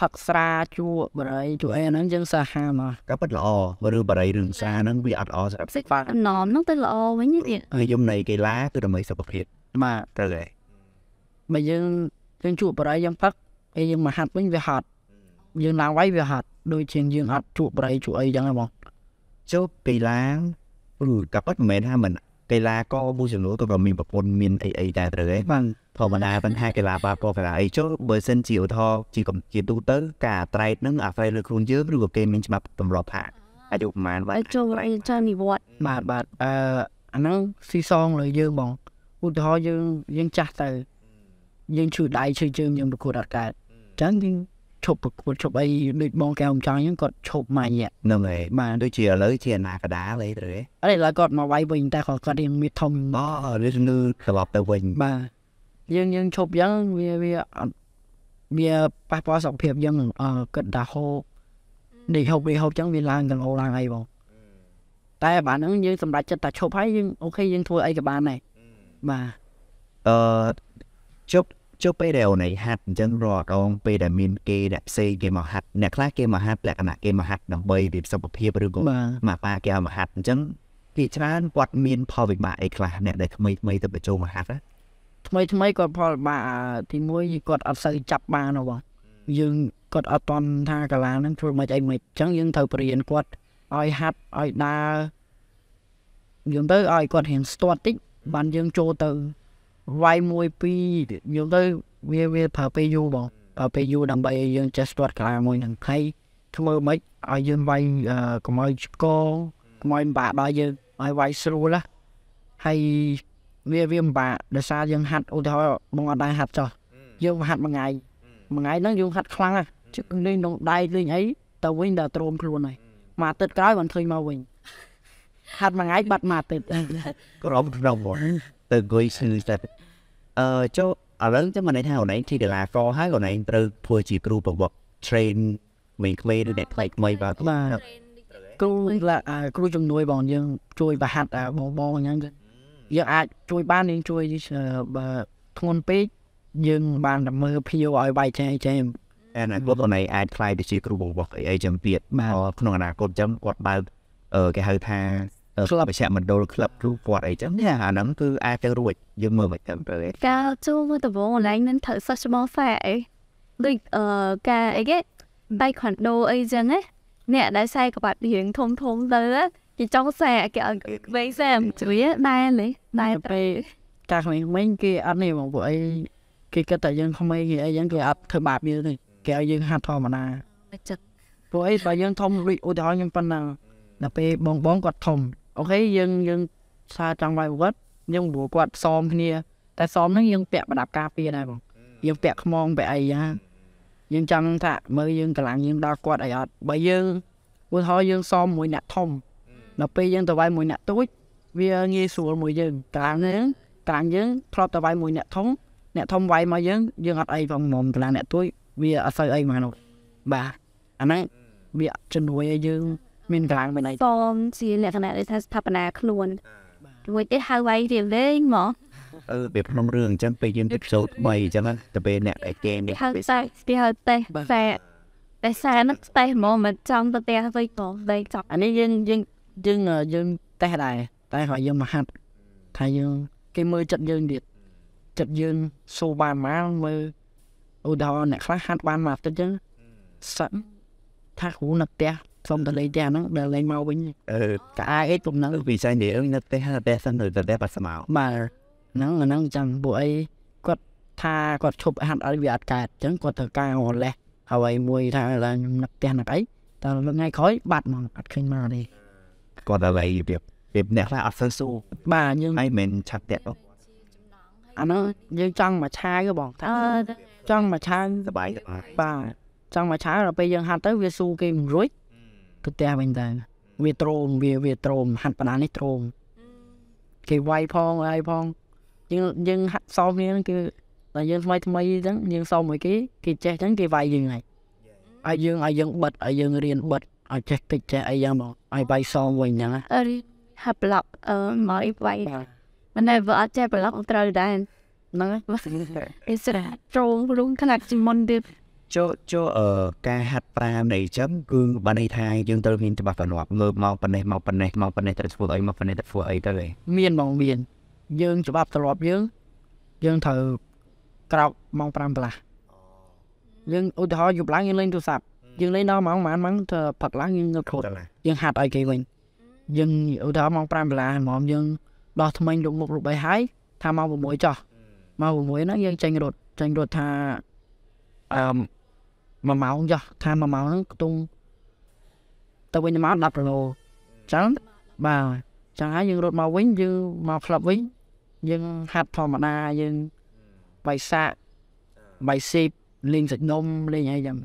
ផឹកស្រាជក់បរិយជក់អីហ្នឹងយើងសាហាមកក៏ពិតល្អឬបរិយរឿងស្រាហ្នឹងវាអត់ល្អសម្រាប់សុខភាពអំណមហ្នឹងទៅល្អវិញទៀតហើយយំនៃកីឡាគឺដើម្បីសុខភាពបាទត្រូវហើយបើយើងយើងជក់បរិយយើងផឹកហើយយើងមកហាត់វិញវាហត់យើងឡើងវាយវាហត់ដូចជាងយើងអត់ជក់បរិយជក់អីចឹងហ្នឹងបងជប់កីឡាព្រោះក៏ពិតមិនមែនថាមិនកីឡាករមួយចំនួនក៏ក៏មានប្រព័ន្ធមានអីអីដែរត្រូវហ៎បាទធម្មតាបញ្ហាកីឡាបាល់កកីឡាអីចុះបើសិនជាឧទាហរណ៍ជាកម្ពុជាទូទៅការត្រែកនឹងអាស្រ័យលើខ្លួនយើងឬក៏គេមានច្បាប់ទម្លាប់ថាអាយុប្រហែលបាទចូលរៃចានិវត្តបាទបាទអឺអាហ្នឹងស៊ីសងលើយើងបងឧទាហរណ៍យើងយើងចាស់ទៅយើងឈឺដៃឈឺជើងយើងប្រកួតអត់កើតអញ្ចឹងយើងឈប់ប្រកួតឈប់អីដូចបងកែអំចង់អញ្ចឹងគាត់ឈប់មកយ៉ាហ្នឹងហើយបាទដូចជាឥឡូវជាអនាកដាលេទៅទេអីឡើយគាត់មកវាយវិញតែគាត់គាត់រៀងមានធំអូរៀននៅត្រឡប់ទៅវិញបាទយើងយើងឈប់អញ្ចឹងវាវាអត់វាប៉ះពាល់សុខភាពយើងអឺគិតថាហូបនេះហូបវាហូបអញ្ចឹងវាឡើងកឡូឡើងអីបងតែបាទហ្នឹងយើងសម្រេចចិត្តថាឈប់ហើយយើងអូខេយើងធ្វើអីក៏បានដែរបាទអឺជប់ចុះពេលដែលអូនឯងហាត់អញ្ចឹងរាល់ដងពេលដែលមានគេអ្នកផ្សេងគេមកហាត់អ្នកខ្លះគេមកហាត់លក្ខណៈគេមកហាត់ដើម្បីពីសុខភាពឬក៏មកប៉ាគេមកហាត់អញ្ចឹងគេច្រើនគាត់មានផលវិបាកអីខ្លះអ្នកដែលថ្មីថ្មីទៅបញ្ចូលមកហាត់ថ្មីថ្មីគាត់ផលវិបាកទី1គាត់អត់សូវចាប់បានហ៎បងយើងគាត់អត់តន់ថាកាឡាហ្នឹងធ្វើមិនអីមិនអញ្ចឹងយើងត្រូវបរៀនគាត់ឲ្យហាត់ឲ្យដើរយើងទៅឲ្យគាត់រៀនស្ទាត់តិចបានយើងចូលទៅវាយមួយពីរយល់ទៅវាវាប្រើពេលយូរបងប្រើពេលយូរដើម្បីឲ្យយើង ចេះស្ទាត់កន្លែងមួយនឹងហើយធ្វើម៉េចឲ្យយើងវាយកុំឲ្យឆ្កងកុំឲ្យម្បាក់ដល់យើងឲ្យវាយស្រួលហើយវាវាម្បាក់ដោយសារយើងហាត់ឧទាហរណ៍បងអត់ដែរហាត់ចោះយើងហាត់មួយថ្ងៃមួយថ្ងៃហ្នឹងយើងហាត់ខ្លាំងណាស់ជិះលេងក្នុងដៃលេងអីទៅវិញដល់ទ្រោមខ្លួនហើយមួយអាទិត្យក្រោយបានឃើញមកវិញហាត់មួយថ្ងៃបាត់មួយអាទិត្យក្រុមក្នុងបងទៅអង្គុយស្និទ្ធតែអឺចូលឥឡូវចាំមិនន័យថាខ្លួនឯងជាកីឡាករហើយខ្លួនឯងត្រូវធ្វើជាគ្រូបង្វឹក train មេក្លេឬអ្នកផ្លេចថ្មីបាទបាទគ្រូឡាគ្រូជំនួយបង យើង ជួយបរហាត់បងបងអញ្ចឹងយើងអាចជួយបានយើងជួយបើធ្ងន់ពេកយើង បានតែមើលភៀវឲ្យបែកចែកចែកអនាគតខ្លួនឯងអាចខ្លាយទៅជាគ្រូបង្វឹកអីអីចឹងទៀតបាទក្នុងអនាគតចឹងគាត់បើកគេហៅថាក្លឹបវិជ្ជមណ្ឌលក្លឹបគ្រូគាត់អីចឹងនេះអាហ្នឹងគឺអាចទៅរួចយើងមើលមិនទៅទេការចូលមកដំបងអនឡាញនឹងត្រូវសិស្សច្បងហ្វាអីដូចអឺការអីគេបៃខុនដូអីចឹងណាអ្នកដែលខ្សែក្បាច់រៀងធំធំទៅគេចង់ខ្សែគេឲ្យវែងខ្សែជួយដែរលេដែរពេលការក្មេងមិញគេអត់នេះបងពួកអីគេគិតតែយើងក្មេងគេអីចឹងគេអត់ធ្វើបាបយើងទេគេឲ្យយើងហាត់ធម្មតាចិត្តពួកអីបើយើងធំដូចឧទាហរណ៍ខ្ញុំប៉ុណ្ណឹងដល់ពេលបងបងគាត់ធំអូខេយើងយើងសារចង់វាយវត្តយើងព្រោះគាត់ផ្សំគ្នា តែផ្សំហ្នឹងយើងពាក់ប្រដាប់ការពារដែរបងយើងពាក់ខ្មងពាក់អីយ៉ាងយើងចង់ថាមើលយើងកម្លាំងយើងដល់គាត់អីអត់បើយើងឧទាហរណ៍យើងសមមួយអ្នកធំដល់ពេលយើងទៅវាយមួយអ្នកតូចវាងាយស្រួលមួយយើងតាំងហ្នឹងតាំងយើងធ្លាប់ទៅវាយមួយអ្នកធំ អ្នកធំវាយមកយើងយើងអត់អីផងមុំកម្លាំងអ្នកតូចវាអត់សូវអីមកនោះបាទអាហ្នឹងវាជំនួយឲ្យយើងមានកម្លាំងមានអីហ្វមជាលក្ខណៈដែលថាស្ថាបនា ខ្លួនមួយទៀតហៅវាយរៀងលេងមកអឺវាក្នុងរឿងអញ្ចឹងពេលយើងទៅចូលថ្មីអញ្ចឹងទៅពេលអ្នកឯកេនេះហៅតែគេហៅតែតែតែសារនឹងតែហ្មងមិនចង់ទៅផ្ទះវិញបងតែចង់អានេះយើងយើងយើងយើងតែដែរតែគាត់យើងមកហាត់ថាយើង គេមើលចិត្តយើងទៀតចិត្តយើងសូបានមកមើលឧទាហរណ៍អ្នកខ្លះហាត់បានមកទឹកអញ្ចឹងសឹងថាគ្រូនៅផ្ទះសុំតលេងផ្ទះហ្នឹងដែលលេងមកវិញអឺកាអេទំនឹងវិស័យនេះនៅផ្ទះផ្ទះសិននៅផ្ទះបាត់ស្មៅបាទហ្នឹងអាហ្នឹងចាំពួកអីគាត់ថាគាត់ឈប់ហាត់អីវាអត់កើតអញ្ចឹងគាត់ធ្វើការរលេះហើយមួយថាឡើងនឹកផ្ទះនឹកអីតែថ្ងៃក្រោយបាត់មកអត់ឃើញមកទេគាត់ដល់ឯងៀបៀបអ្នកខ្លះអត់សូវស៊ូបាទយើងឯងមិនឆាប់តាក់អូអានោះយើងចង់មកឆាយបងថាចង់មកឆាយសบายបាទចង់មកឆាយដល់ពេលយើងហាត់ទៅវាស៊ូគេមិនរួចទៅផ្ទះវិញដែរវាទ្រោមវាវាទ្រោមហាត់បណ្ដានេះទ្រោមគេវាយផងអីផង យើងយើងហាត់សមគ្នាគឺតែយើងថ្មីថ្មីអញ្ចឹងយើងសមមួយគេគេចេះអញ្ចឹងគេវាយយើងហើយឲ្យយើងឲ្យយើងបិទឲ្យយើងរៀនបិទឲ្យចេះតិចចេះអីយ៉ាងមកឲ្យវាយសមវិញអញ្ចឹងណាហាប់ប្លុកអឺមកអីវាយមិនដែរបើអត់ចេះប្លុកត្រូវដែរហ្នឹងហើយ is that strong ខ្លួនខ្លាំងជាងមុនទៀតចូលចូលការហាត់ប្រាមនៃចឹងគឺបានន័យថាយើងត្រូវមានច្បាប់ទំនាប់ លើមកប៉ណ្ណេះមកប៉ណ្ណេះមកប៉ណ្ណេះត្រូវធ្វើអីមកប៉ណ្ណេះត្រូវធ្វើអីទៅឯងមានហ្មងមាន យើងច្បាប់ទ្រព្យយើងយើងត្រូវក្រោកម៉ោង5កន្លះយើងឧទាហរណ៍យប់ឡើងយើងលេងទូរស័ព្ទយើងលេងដល់ម៉ោងប៉ុន្មានម៉ោងទៅផឹកឡើងយើងងើបខ្លួនយើងហាត់ឲ្យគេវិញយើងឧទាហរណ៍ម៉ោង5កន្លះហ្មងយើងដោះថ្មិញលោកមុខរូបអីហើយថាម៉ោង6ចោះម៉ោង6ហ្នឹងយើងចេញរត់ចេញរត់ថាអឺមួយម៉ោងចុះថាមួយម៉ោងហ្នឹងខ្ទង់ទៅវិញមក10គីឡូចឹងបាទចឹងហើយយើងរត់មកវិញយើងមកក្លឹបវិញយើងហាត់ធម្មតាយើងបៃសាក់បៃស៊ីបលេងសាច់នំលេងអីចឹង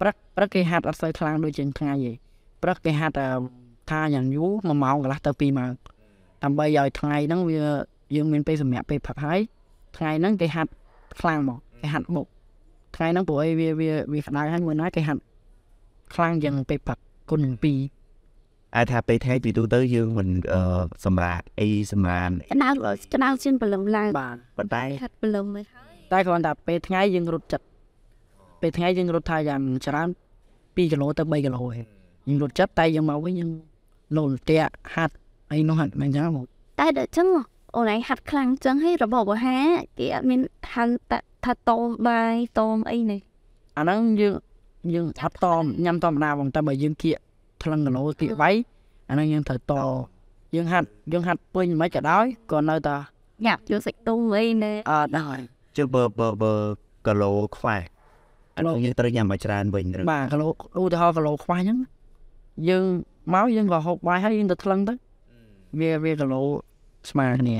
ព្រឹកព្រឹកគេហាត់អត់សូវខ្លាំងដូចជាថ្ងៃទេព្រឹកគេហាត់ថាយ៉ាងយូរ1ម៉ោងកន្លះទៅ2ម៉ោងដើម្បីឲ្យថ្ងៃហ្នឹងវា យើងមានពេលសម្រាប់ពេលផឹកហើយថ្ងៃហ្នឹងគេហាត់ខ្លាំងមកគេហាត់មុខថ្ងៃហ្នឹងព្រោះអីវាវាវាក្តៅហើយមួយណាគេហាត់ខ្លាំងយ៉ាងពេលព្រឹកគុណពីរអាចថាពេលថ្ងៃពីទូទៅយើងមិនសម្រាប់អីសម្រាប់ក្តៅក្តៅជាងព្រលឹមឡើងបាទប៉ុន្តែហាត់ព្រលឹមហើយតែគ្រាន់តែពេលថ្ងៃយើងរត់ចិត្តពេលថ្ងៃយើងរត់ថាយ៉ាងច្រើន2គីឡូទៅ3គីឡូឯងយើងរត់ចិត្តតែយើងមកវិញយើងលោលតាក់ហាត់អីនោះហាត់មិនចឹងមកតែដល់ចឹងអូនឯងហាត់ខ្លាំងចឹងហើយរបបអាហារគេអត់មានហាន់តាក់ថាតមបាយតមអីនេះអាហ្នឹងយើងយើងអត់តមញ៉ាំធម្មតាបងតែបើយើងគៀកថ្លឹងគីឡូគៀកវៃអាហ្នឹងយើងត្រូវតយើងហាត់យើងហាត់ពេញមិនក៏ដោយក៏នៅតែញ៉ាំយកសាច់ទុំអីណែអត់ដែរជើបើបើបើគីឡូខ្វះអានោះយើងត្រូវញ៉ាំឲ្យច្រើនវិញបាទគីឡូឧទាហរណ៍គីឡូខ្វះអញ្ចឹងយើងមកយើងក៏ហូបបាយហើយយើងទៅថ្លឹងទៅវាវាគីឡូស្មើគ្នា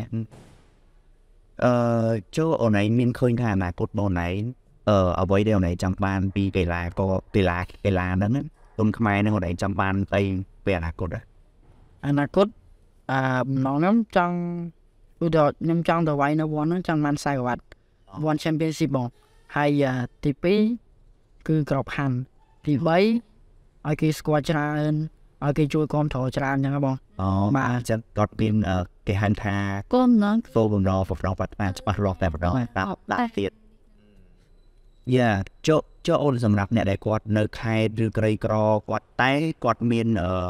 អឺចូលអូនឯងមានឃើញថាអនាគតបងឯងអឺអ្វីដែលអូនឯងចង់បានពីកីឡាក៏កីឡាកីឡាហ្នឹងទុនខ្មែរហ្នឹងអូនឯងចង់បានអីពីអនាគតអនាគតអឺម្ដងខ្ញុំចង់ឧទាហរណ៍ខ្ញុំចង់ទៅវាយនៅវ៉ាន់ហ្នឹងចង់បាន40វ៉ាត់វ៉ាន់ Championship បងហើយទី2គឺក្របខ័ណ្ឌទី3ឲ្យគេស្គាល់ច្រើនឲ្យគេជួយគាំទ្រច្រើនអញ្ចឹងបងអូបាទអញ្ចឹងគាត់មានគេហៅថាគុំណាគោលបំណងប្រព័ន្ធបាត់បានច្បាស់លាស់តែម្ដងដាក់ដាក់ទៀតយ៉ាចុះចុះអូនសម្រាប់អ្នកដែលគាត់នៅខេត្តឬក្រីក្រគាត់តែគាត់មានអឺ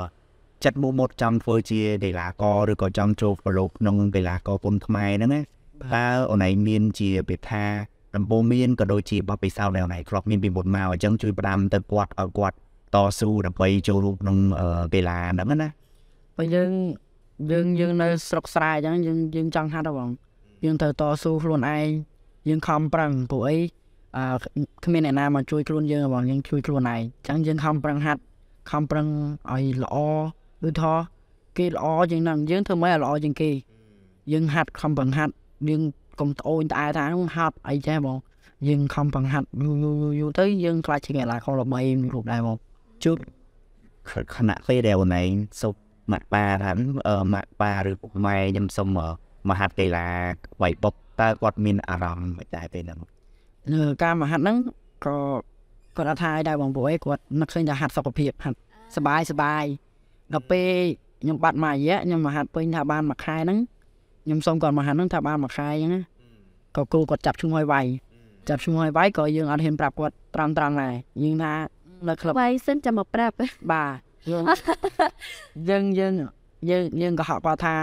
ចិត្តមោះមុតចង់ធ្វើជាកីឡាករឬក៏ចង់ចូលប្រឡូកក្នុងកីឡាករគុនខ្មែរហ្នឹងណាតើអូនឯងមានជាពាក្យថាដំបូងមានក៏ដូចជាបបពិសោធន៍ដែលអូនឯងធ្លាប់មានពីមុនមកអញ្ចឹងជួយផ្ដាំទៅគាត់ឲ្យគាត់តស៊ូដើម្បីចូលរួមក្នុងកីឡាហ្នឹងណាបើយើងយើងយើងនៅស្រុកស្រែអញ្ចឹងយើងយើងចង់ហាត់ហ៎បង យើងត្រូវតស៊ូខ្លួនឯងយើងខំប្រឹងព្រោះអីអឺគ្មានអ្នកណាមកជួយខ្លួនយើងហ៎បងយើងជួយ ខ្លួនឯងអញ្ចឹងយើងខំប្រឹងហាត់ខំប្រឹងឲ្យល្អដូចថាគេល្អជាងហ្នឹងយើងធ្វើម៉េចឲ្យល្អជាងគេយើងហាត់ខំប្រឹងហាត់យើងកុំត្អូញត្អែថាហ្នឹងហាត់អីចេះបងយើងខំប្រឹងហាត់យូរយូរយូរទៅយើងខ្លាចជាកីឡាករល្បីមួយរូបដែរបងជួបខណៈពេលដែលអូនឯងសុខម៉ាក់ប៉ាថាម៉ាក់ប៉ាឬពុកម៉ែខ្ញុំសុំមហាត់កីឡាវៃបុកតើគាត់មានអារម្មណ៍មិនដែរពេលហ្នឹងការមហាត់ហ្នឹងក៏គាត់អត់ថាឲ្យដែរបងប្អូនឯងគាត់នឹកឃើញថាហាត់សុខភាពហាត់សបាយសបាយដល់ពេលខ្ញុំបាត់មួយរយៈខ្ញុំមកហាត់ពេញថាបានមួយខែហ្នឹងខ្ញុំសុំគាត់មកហាត់ហ្នឹងថាបានមួយខែអញ្ចឹងក៏គ្រូគាត់ចាប់ឈ្មោះឲ្យវាយចាប់ឈ្មោះឲ្យវាយក៏យើងអត់ហ៊ានប្រាប់គាត់ត្រង់ត្រង់ដែរយើងថានៅក្លឹបវ៉ៃសិនចាំមកប្រាប់បាទយើងយើងយើងយើងក៏ហក់បើថា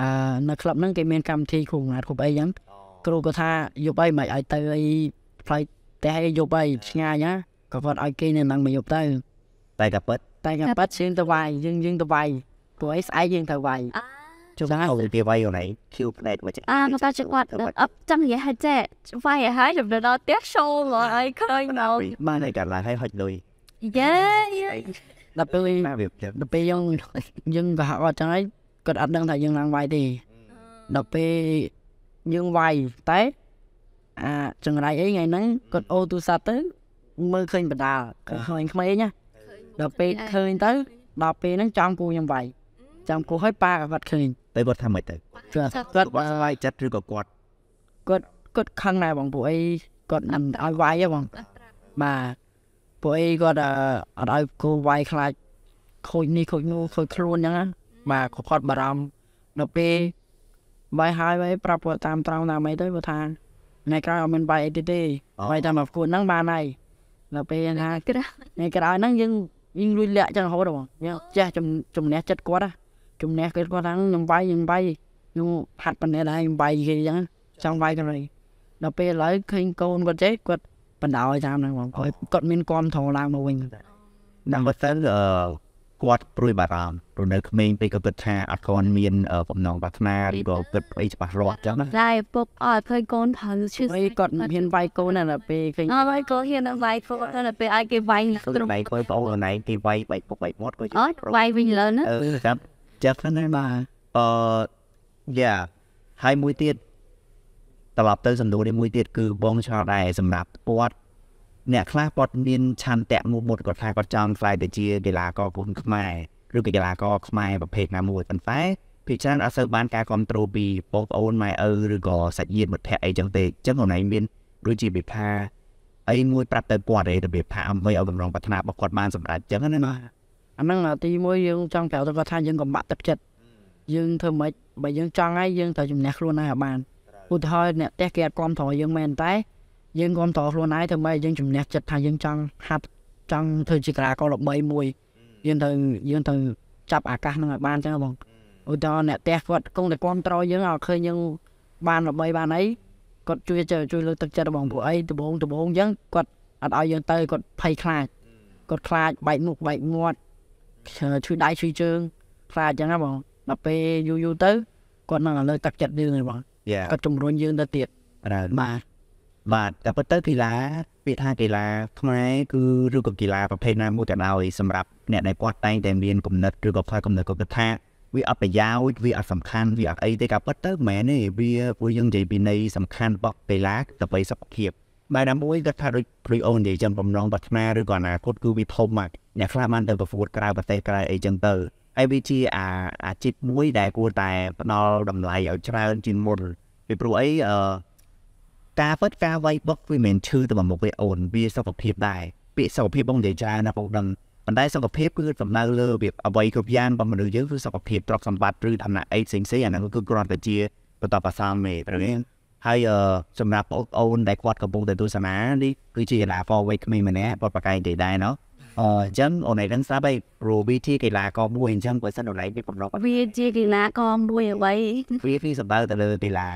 អឺនៅក្លឹបហ្នឹងគេមានកម្មវិធីគ្រូណាត់គ្រប់អីចឹងគ្រូក៏ថាយប់អីមិនឲ្យទៅអីផ្លៃតែឲ្យយប់អីឆ្ងាយណាក៏គាត់ឲ្យគេនៅនឹងមកយប់ទៅតែកាប៉ិតតែកាប៉ិតយើងទៅវាយយើងយើងទៅវាយព្រោះអីស្អែកយើងទៅវាយជុំហ្នឹងគេវាយអូនឯងឈឺផ្នែកមកចឹងអាមកតាជិះវត្តអប់ចង់និយាយហិតចេះវាយឲ្យហើយជម្រើដល់ផ្ទះ show មកឲ្យឃើញមកបានតែកាត់ឡើងឲ្យហុចលុយយ៉ាដល់ពេលដល់ពេលយើងយើងក៏អត់ចឹងហើយគាត់អត់ដឹងថាយើងឡើងវាយទេដល់ពេលយើងវាយតែអាចង្រៃអីថ្ងៃហ្នឹងគាត់អូទូរស័ព្ទទៅមើលឃើញបណ្ដាលឃើញក្មេងណាដល់ពេលឃើញទៅដល់ពេលហ្នឹងចាំគូខ្ញុំវាយចាំគូឲ្យប៉ាគាត់ឃើញតែគាត់ថាម៉េចទៅគាត់គាត់វាយចិត្តឬក៏គាត់គាត់គាត់ខឹងដែរបងពួកអីគាត់មិនឲ្យវាយទេបងបាទពួកអីគាត់អត់ឲ្យគោវាយខ្លាចខូចនេះខូចនោះខូចខ្លួនអញ្ចឹងបាទគាត់បារម្ភដល់ពេលបាយហើយបាយប្រាប់គាត់តាមត្រង់តាមអីទៅគាត់ថាថ្ងៃក្រោយអត់មានបាយអីទៀតទេបាយតាមមកគួនហ្នឹងបានហើយដល់ពេលថាថ្ងៃក្រោយហ្នឹងយើងយើងលួចលាក់ចឹងរហូតបងយើងចេះជំនះចិត្តគាត់ណាជំនះគាត់គាត់ថាខ្ញុំវាយខ្ញុំវាយខ្ញុំហាត់ប៉ុណ្ណេះដែរខ្ញុំវាយគេចឹងចង់វាយកន្លែងដល់ពេលឥឡូវឃើញកូនគាត់ចេះគាត់បណ្ដោយតាមហ្នឹងបងគាត់គាត់មានគាំទ្រឡើងមកវិញដល់បើសិនអឺគាត់ព្រួយបារម្ភព្រោះនៅក្មេងពេកក៏គិតថាអត់គាត់មានបំណងប្រាថ្នាឬក៏គិតអីច្បាស់លាស់អញ្ចឹងណាតែពុកអត់ឃើញកូនត្រូវឈឺអីគាត់មានវាយកូនណាពេលឃើញអត់វាយកូនហ៊ានវាយកូនណាពេលឲ្យគេវាយត្រង់វាយគាត់បងអូនឯងគេវាយបែកពុកបែកមាត់គាត់អត់វាយវិញលើណាអឺចាប់ចាប់ហ្នឹងបាទអឺយ៉ាហើយមួយទៀតត្រឡប់ទៅសំណួរនេះមួយទៀតគឺបងឆ្លល់ដែរសម្រាប់គាត់អ្នកខ្លះគាត់មានឆន្ទៈមុមុតគាត់ថាគាត់ចង់ខ្លាយទៅជាកីឡាករគុនខ្មែរឬក៏កីឡាករខ្មែរប្រភេទណាមួយប៉ុន្តែភាគច្រើនអត់សូវបានការគ្រប់គ្រងពីបងប្អូនម៉ែឪឬក៏សាច់ញាតិមិត្តភ័ក្តិអីចឹងទេអញ្ចឹងខ្លួនឯងមានដូចជាពិភពអីមួយប្រាប់ទៅគាត់ឯរបៀបថាអ្វីឲ្យបំរុងប្រាថ្នារបស់គាត់បានសម្រេចអញ្ចឹងណាបាទអាហ្នឹងទីមួយយើងចង់ប្រាប់ទៅគាត់ថាយើងកំបាក់ទឹកចិត្តយើងធ្វើម៉េចបើយើងចង់ហើយយើងត្រូវជំនះខ្លួនឯងឲ្យបានឧទាហរណ៍អ្នកផ្ទះគេអត់គ្រប់ត្រយើងមែនតែយើងគ្រប់ត្រខ្លួនឯងដើម្បីយើងជំនះចិត្តថាយើងចង់ហាត់ចង់ធ្វើជាកីឡាករល្បីមួយយើងត្រូវយើងត្រូវចាប់អាកាសនឹងឲ្យបានចឹងបងឧទាហរណ៍អ្នកផ្ទះគាត់គង់តែគ្រប់ត្រយើងឲ្យឃើញយើងបាន ល្បីបានអីគាត់ជួយជួយលើកទឹកចិត្តបងពួកអីដំបងដំបងអញ្ចឹងគាត់អត់ឲ្យយើងទៅគាត់ភ័យខ្លាចគាត់ខ្លាចបែកមុខបែកមាត់ឈឺដៃឈឺជើងខ្លាចអញ្ចឹងណាបងដល់ពេលយូរយូរទៅគាត់នឹងលើកទឹកចិត្តយើងហ្នឹងបងគាត់ជំរុញយើងទៅទៀតបាទបាទតែពិតទៅកីឡា ពាក្យថាកីឡាខ្មែរគឺឬក៏កីឡាប្រភេទណាមួយក៏ដោយសម្រាប់អ្នកដែលគាត់តែងតែមានគំនិតឬក៏ផ្លាយគំនិតគាត់គិតថាវាអត់ប្រយោជន៍វាអត់សំខាន់វាអត់អីទេក៏ពិតទៅមិនមែនទេវាពួកយើងនិយាយពីន័យសំខាន់របស់កីឡាដើម្បីសុខភាពបែរណាមួយគាត់ថាដូចព្រីអូននិយាយចឹងបំណងប្រាថ្នាឬក៏អនាគតគឺវាធំមកអ្នកខ្លះបានទៅប្រកួតក្រៅប្រទេសក្រៅអីចឹងទៅវាជាអាអាជីពមួយ ដែលគួរតែផ្ដល់តម្លៃឲ្យច្រើនជាងមុនពីព្រោះអីអឺការពិតការវាយបុកវាមិនឈឺទៅមុខវាអូនវាសុខភាពដែរពាក្យសុខភាពបងនិយាយច្រើនណាបងដឹងប៉ុន្តែសុខភាព គឺសំដៅលើរបៀបអវ័យគ្រប់យ៉ាងរបស់មនុស្សយើងគឺសុខភាពទ្រព្យសម្បត្តិឬឋានៈអីផ្សេងៗអាហ្នឹងគឺគ្រាន់តែជាបន្តប្រសាមេប្រហែលហើយសម្រាប់បងប្អូនដែលគាត់កំពុងទទួលសមានេះគឺជាកីឡា forward ក្មេងម្នាក់គាត់ប្រកែកនិយាយដែរណោះអញ្ចឹងអូនឯងនឹងស្រាប់ហើយរបៀបជាកីឡាករមួយអញ្ចឹងបើសិនអូនឯងមានបំណងវាជាកីឡាករមួយអ្វីវាគឺសម្ដៅទៅលើកីឡា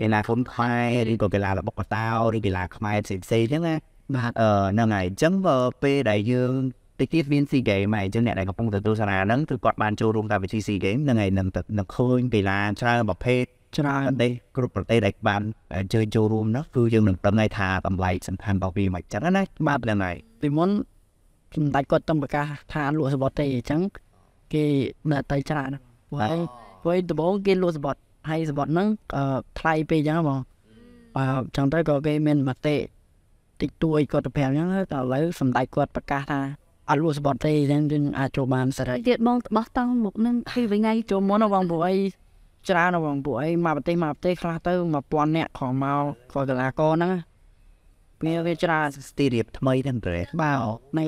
កីឡាគុនខ្មែរឬក៏កីឡារបស់កតាឬកីឡាខ្មែរផ្សេងផ្សេងអញ្ចឹងណាបាទអឺហ្នឹងហើយអញ្ចឹងបើពេលដែលយើងតិចទៀតមាន SEA Games ហើយអញ្ចឹងអ្នកដែលកំពុងទទួលសារអាហ្នឹងគឺគាត់បានចូលរួមតាមវិធី SEA Games ហ្នឹងហើយនឹងនឹងឃើញកីឡាច្រើនប្រភេទច្រើនប្រទេសគ្រប់ប្រទេសដែលបានអញ្ជើញចូលរួមនោះគឺយើងនឹងដឹងថាតម្លៃសំខាន់របស់វាមិនចឹងណាបាទហ្នឹងហើយពីមុនសម្ដេចគាត់តំប្រកាសថាលក់សបត់ទេអញ្ចឹងគេនៅតែច្រើនព្រោះឯងព្រោះដំបូងគេលក់សបត់ហើយសបត់ហ្នឹងថ្លៃពេកអញ្ចឹងបងអឺចឹងទៅក៏គេមានមតិតិចតួចគាត់ទៅប្រាប់អញ្ចឹងតែឥឡូវសម្ដេចគាត់ប្រកាសថាអត់លក់សបត់ទេអញ្ចឹងយើងអាចចូលបានសេរីទៀតបងបោះតង់មុខនឹងពីវិញថ្ងៃចូលមុនបងព្រោះអីច្រើនបងពួកអីមកប្រទេសមកប្រទេសខ្លះទៅ1000នាក់ខំមកគាត់កលាករហ្នឹងភ្នាក់ងារច្រើនស្ទីរៀបថ្មីហ្នឹងប្រេបាទនៅ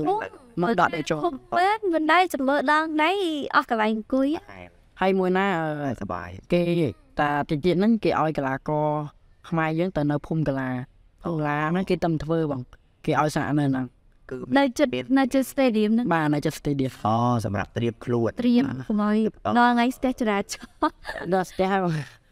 មកដកទៅចុះបាទមិនដែរចាំមើលដងដៃអស់កន្លែងអង្គុយហើយមួយណាសបាយគេតាទីទៀតហ្នឹងគេឲ្យកលាករខ្មែរយើងទៅនៅភូមិកលាអូឡាហ្នឹងគេតាមធ្វើបងគេឲ្យសាក់នៅហ្នឹងគឺនៅចិត្តនៅចិត្ត stadium ហ្នឹងបាទនៅចិត្ត stadium អូសម្រាប់ត្រៀមខ្លួនត្រៀមកុំឲ្យដល់ថ្ងៃស្ទះចរាចរណ៍ដល់ស្ទះ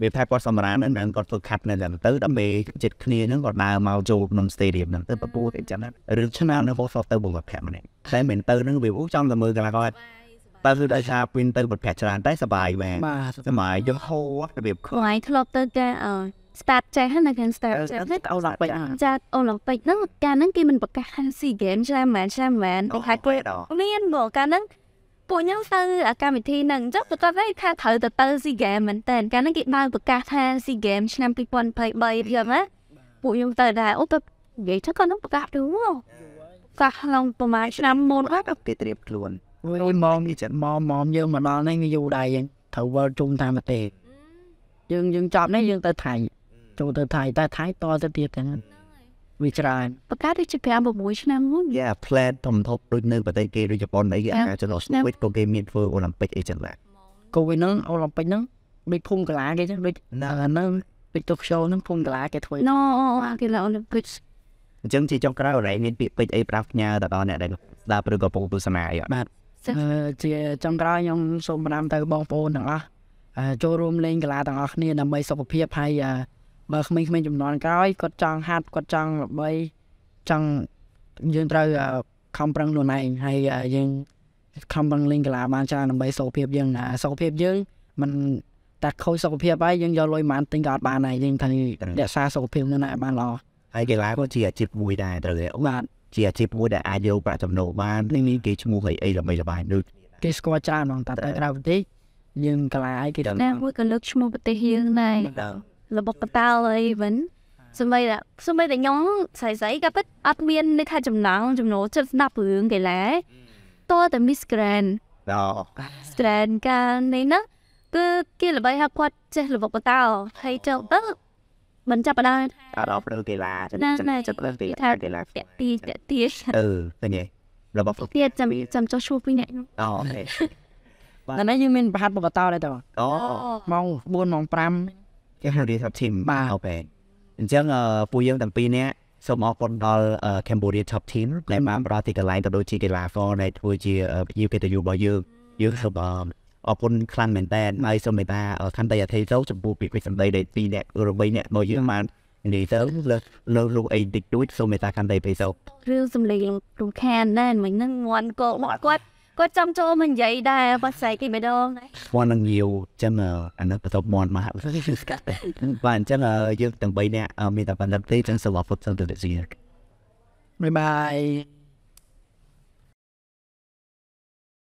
វាថាគាត់សម្រានហ្នឹងគាត់ធ្វើខាត់នៅហ្នឹងទៅដើម្បីចិត្តគ្នាហ្នឹងគាត់ដើរមកចូលក្នុង stadium ហ្នឹងទៅពពុះអីចឹងឬឆ្នាំនៅហូសទៅបងប្រាក់ម្នាក់តែមែនទៅហ្នឹងវាចង់តែមើលកីឡាគាត់តែគឺដោយសារពីនទៅប្រភេទច្រើនតែសบายបែបសบายយកហូរបៀបខ្លួនឯងធ្លាប់ទៅកែអើ start ចេះណាគេ start ចេះអូឡ িম্পিক ចាអូឡ িম্পিক ហ្នឹងកាលហ្នឹងគេមិនប្រកាស SEA Games ឆ្នាំមែនឆ្នាំមែនគេហៅគេមានមកកាលហ្នឹងពួកខ្ញុំទៅកម្មវិធីហ្នឹងអញ្ចឹងប្រកាសថាថាត្រូវទៅទៅ SEA Games មែនតើកាលហ្នឹងគេបើកប្រកាសថា SEA Games ឆ្នាំ2023អញ្ចឹងណាពួកខ្ញុំទៅដែរអូទៅនិយាយថាក៏នឹងប្រកាសទៅកាសឡងប្រហែលឆ្នាំមុនហ្នឹងគេត្រៀមខ្លួនអូនមកនេះចិត្តមកមកយើងមកដល់នេះយូរដែរយើងត្រូវវល់ជុំតាមប្រទេសយើងយើងចប់នេះយើងទៅថៃចូលទៅថៃតែថៃតទៅទៀតទាំងវាច្រើនប្រកាសដូចជា5 6ឆ្នាំមុនយ៉ា plan ធំធំដូចនៅប្រទេសគេដូចជប៉ុនអីអាចចន្លោះស្វីតក៏គេមានធ្វើអូឡ িম ពិកអីចឹងដែរកូវីនឹងអូឡ িম ពិកហ្នឹងដូចភូមិកលាគេចឹងដូចនៅហ្នឹងដូចទៅ show ហ្នឹងភូមិកលាគេធ្វើណូគេឡូឡ িম ពិកអញ្ចឹងជាចុងក្រោយអរ៉ៃមានពាក្យពេចន៍អីប្រាប់ផ្ញើទៅដល់អ្នកដែលស្ដាប់ឬក៏ពុកទស្សនាអីអត់បាទជាចុងក្រោយខ្ញុំសូមបណ្ដាំទៅបងប្អូនទាំងអស់ចូលរួមលេងកីឡាទាំងអស់គ្នាដើម្បីសុខភាពហើយបើក្មេងៗចំនួនក្រោយគាត់ចង់ហាត់គាត់ចង់ល្បីចង់យើងត្រូវខំប្រឹងខ្លួនឯងហើយយើងខំប្រឹងលេងកីឡាបានច្រើនដើម្បីសុខភាពយើងសុខភាពយើងมันតែខូចសុខភាពហើយយើងយកលុយបានទិញក៏អត់បានដែរយើងត្រូវរក្សាសុខភាពនឹងឲ្យបានល្អហើយកីឡាក៏ជាអាជីពមួយដែរត្រូវទេបាទជាអាជីពមួយដែលអាចយកប្រាក់ចំណូលបាននេះនេះគេឈ្មោះអីអីល្បីល្បាញដូចគេស្គាល់ច្រើនហ្មងតែក្រៅប្រទេសយើងកីឡាអីគេដឹងតែមួយក៏លើកឈ្មោះប្រទេសយើងដែររបស់កតាលអីវិញសម្បីតែសម្បីតែខ្ញុំស្រីស្រីក៏ពិតអត់មាននឹកថាចំណងចំណូលចិត្តស្ដាប់រឿងកីឡាតើតែ Miss Grand តើ Grand កាលនេះណាគឺគេល្បីថាគាត់ចេះល្បុកកតាលហើយចុះទៅមិនចាប់ផ្ដើមអារម្មណ៍ព្រឹងកីឡាចាប់ផ្ដើមពីកីឡាតាក់ទីតាក់ទីអឺទៅនេះរបស់ទៀតចាំចាំចុះឈ្មោះពីអ្នកអូខេដល់នេះយើងមានប្រហាត់បកតោដែរតើអូម៉ោង4ម៉ោង5គេហៅ Leadership Team បាទអូខេអញ្ចឹងពួកយើងទាំងពីរនាក់សូមអរគុណដល់ Cambodia Top Team ដែលបានផ្ដល់ទីកន្លែងទៅដូចជាកីឡាករដែលធ្វើជាជាកិត្តិយសរបស់យើងយើងសូមអរគុណខ្លាំងមែនតើហើយសូមមេត្តាខន្តីអធិទោចំពោះពាក្យសម្ដីដែលពីរនាក់របីនាក់មកយើងបាននិយាយទៅលើលើលោកអីតិចតួចសូមមេត្តាខន្តីពេលសូមរឿងសំលេងរំខានណែនមិញហ្នឹងងន់កោមកគាត់គាត់ចង់ចូលមកនិយាយដែរបើស្អែកទីម្ដងមកនឹងងាវចឹងអានេះបន្ទប់មន់មកបាទអញ្ចឹងយើងទាំង3នាក់មានតែប៉ុណ្្នឹងទេចឹងសូមអរគុណសូមទស្សនា Bye bye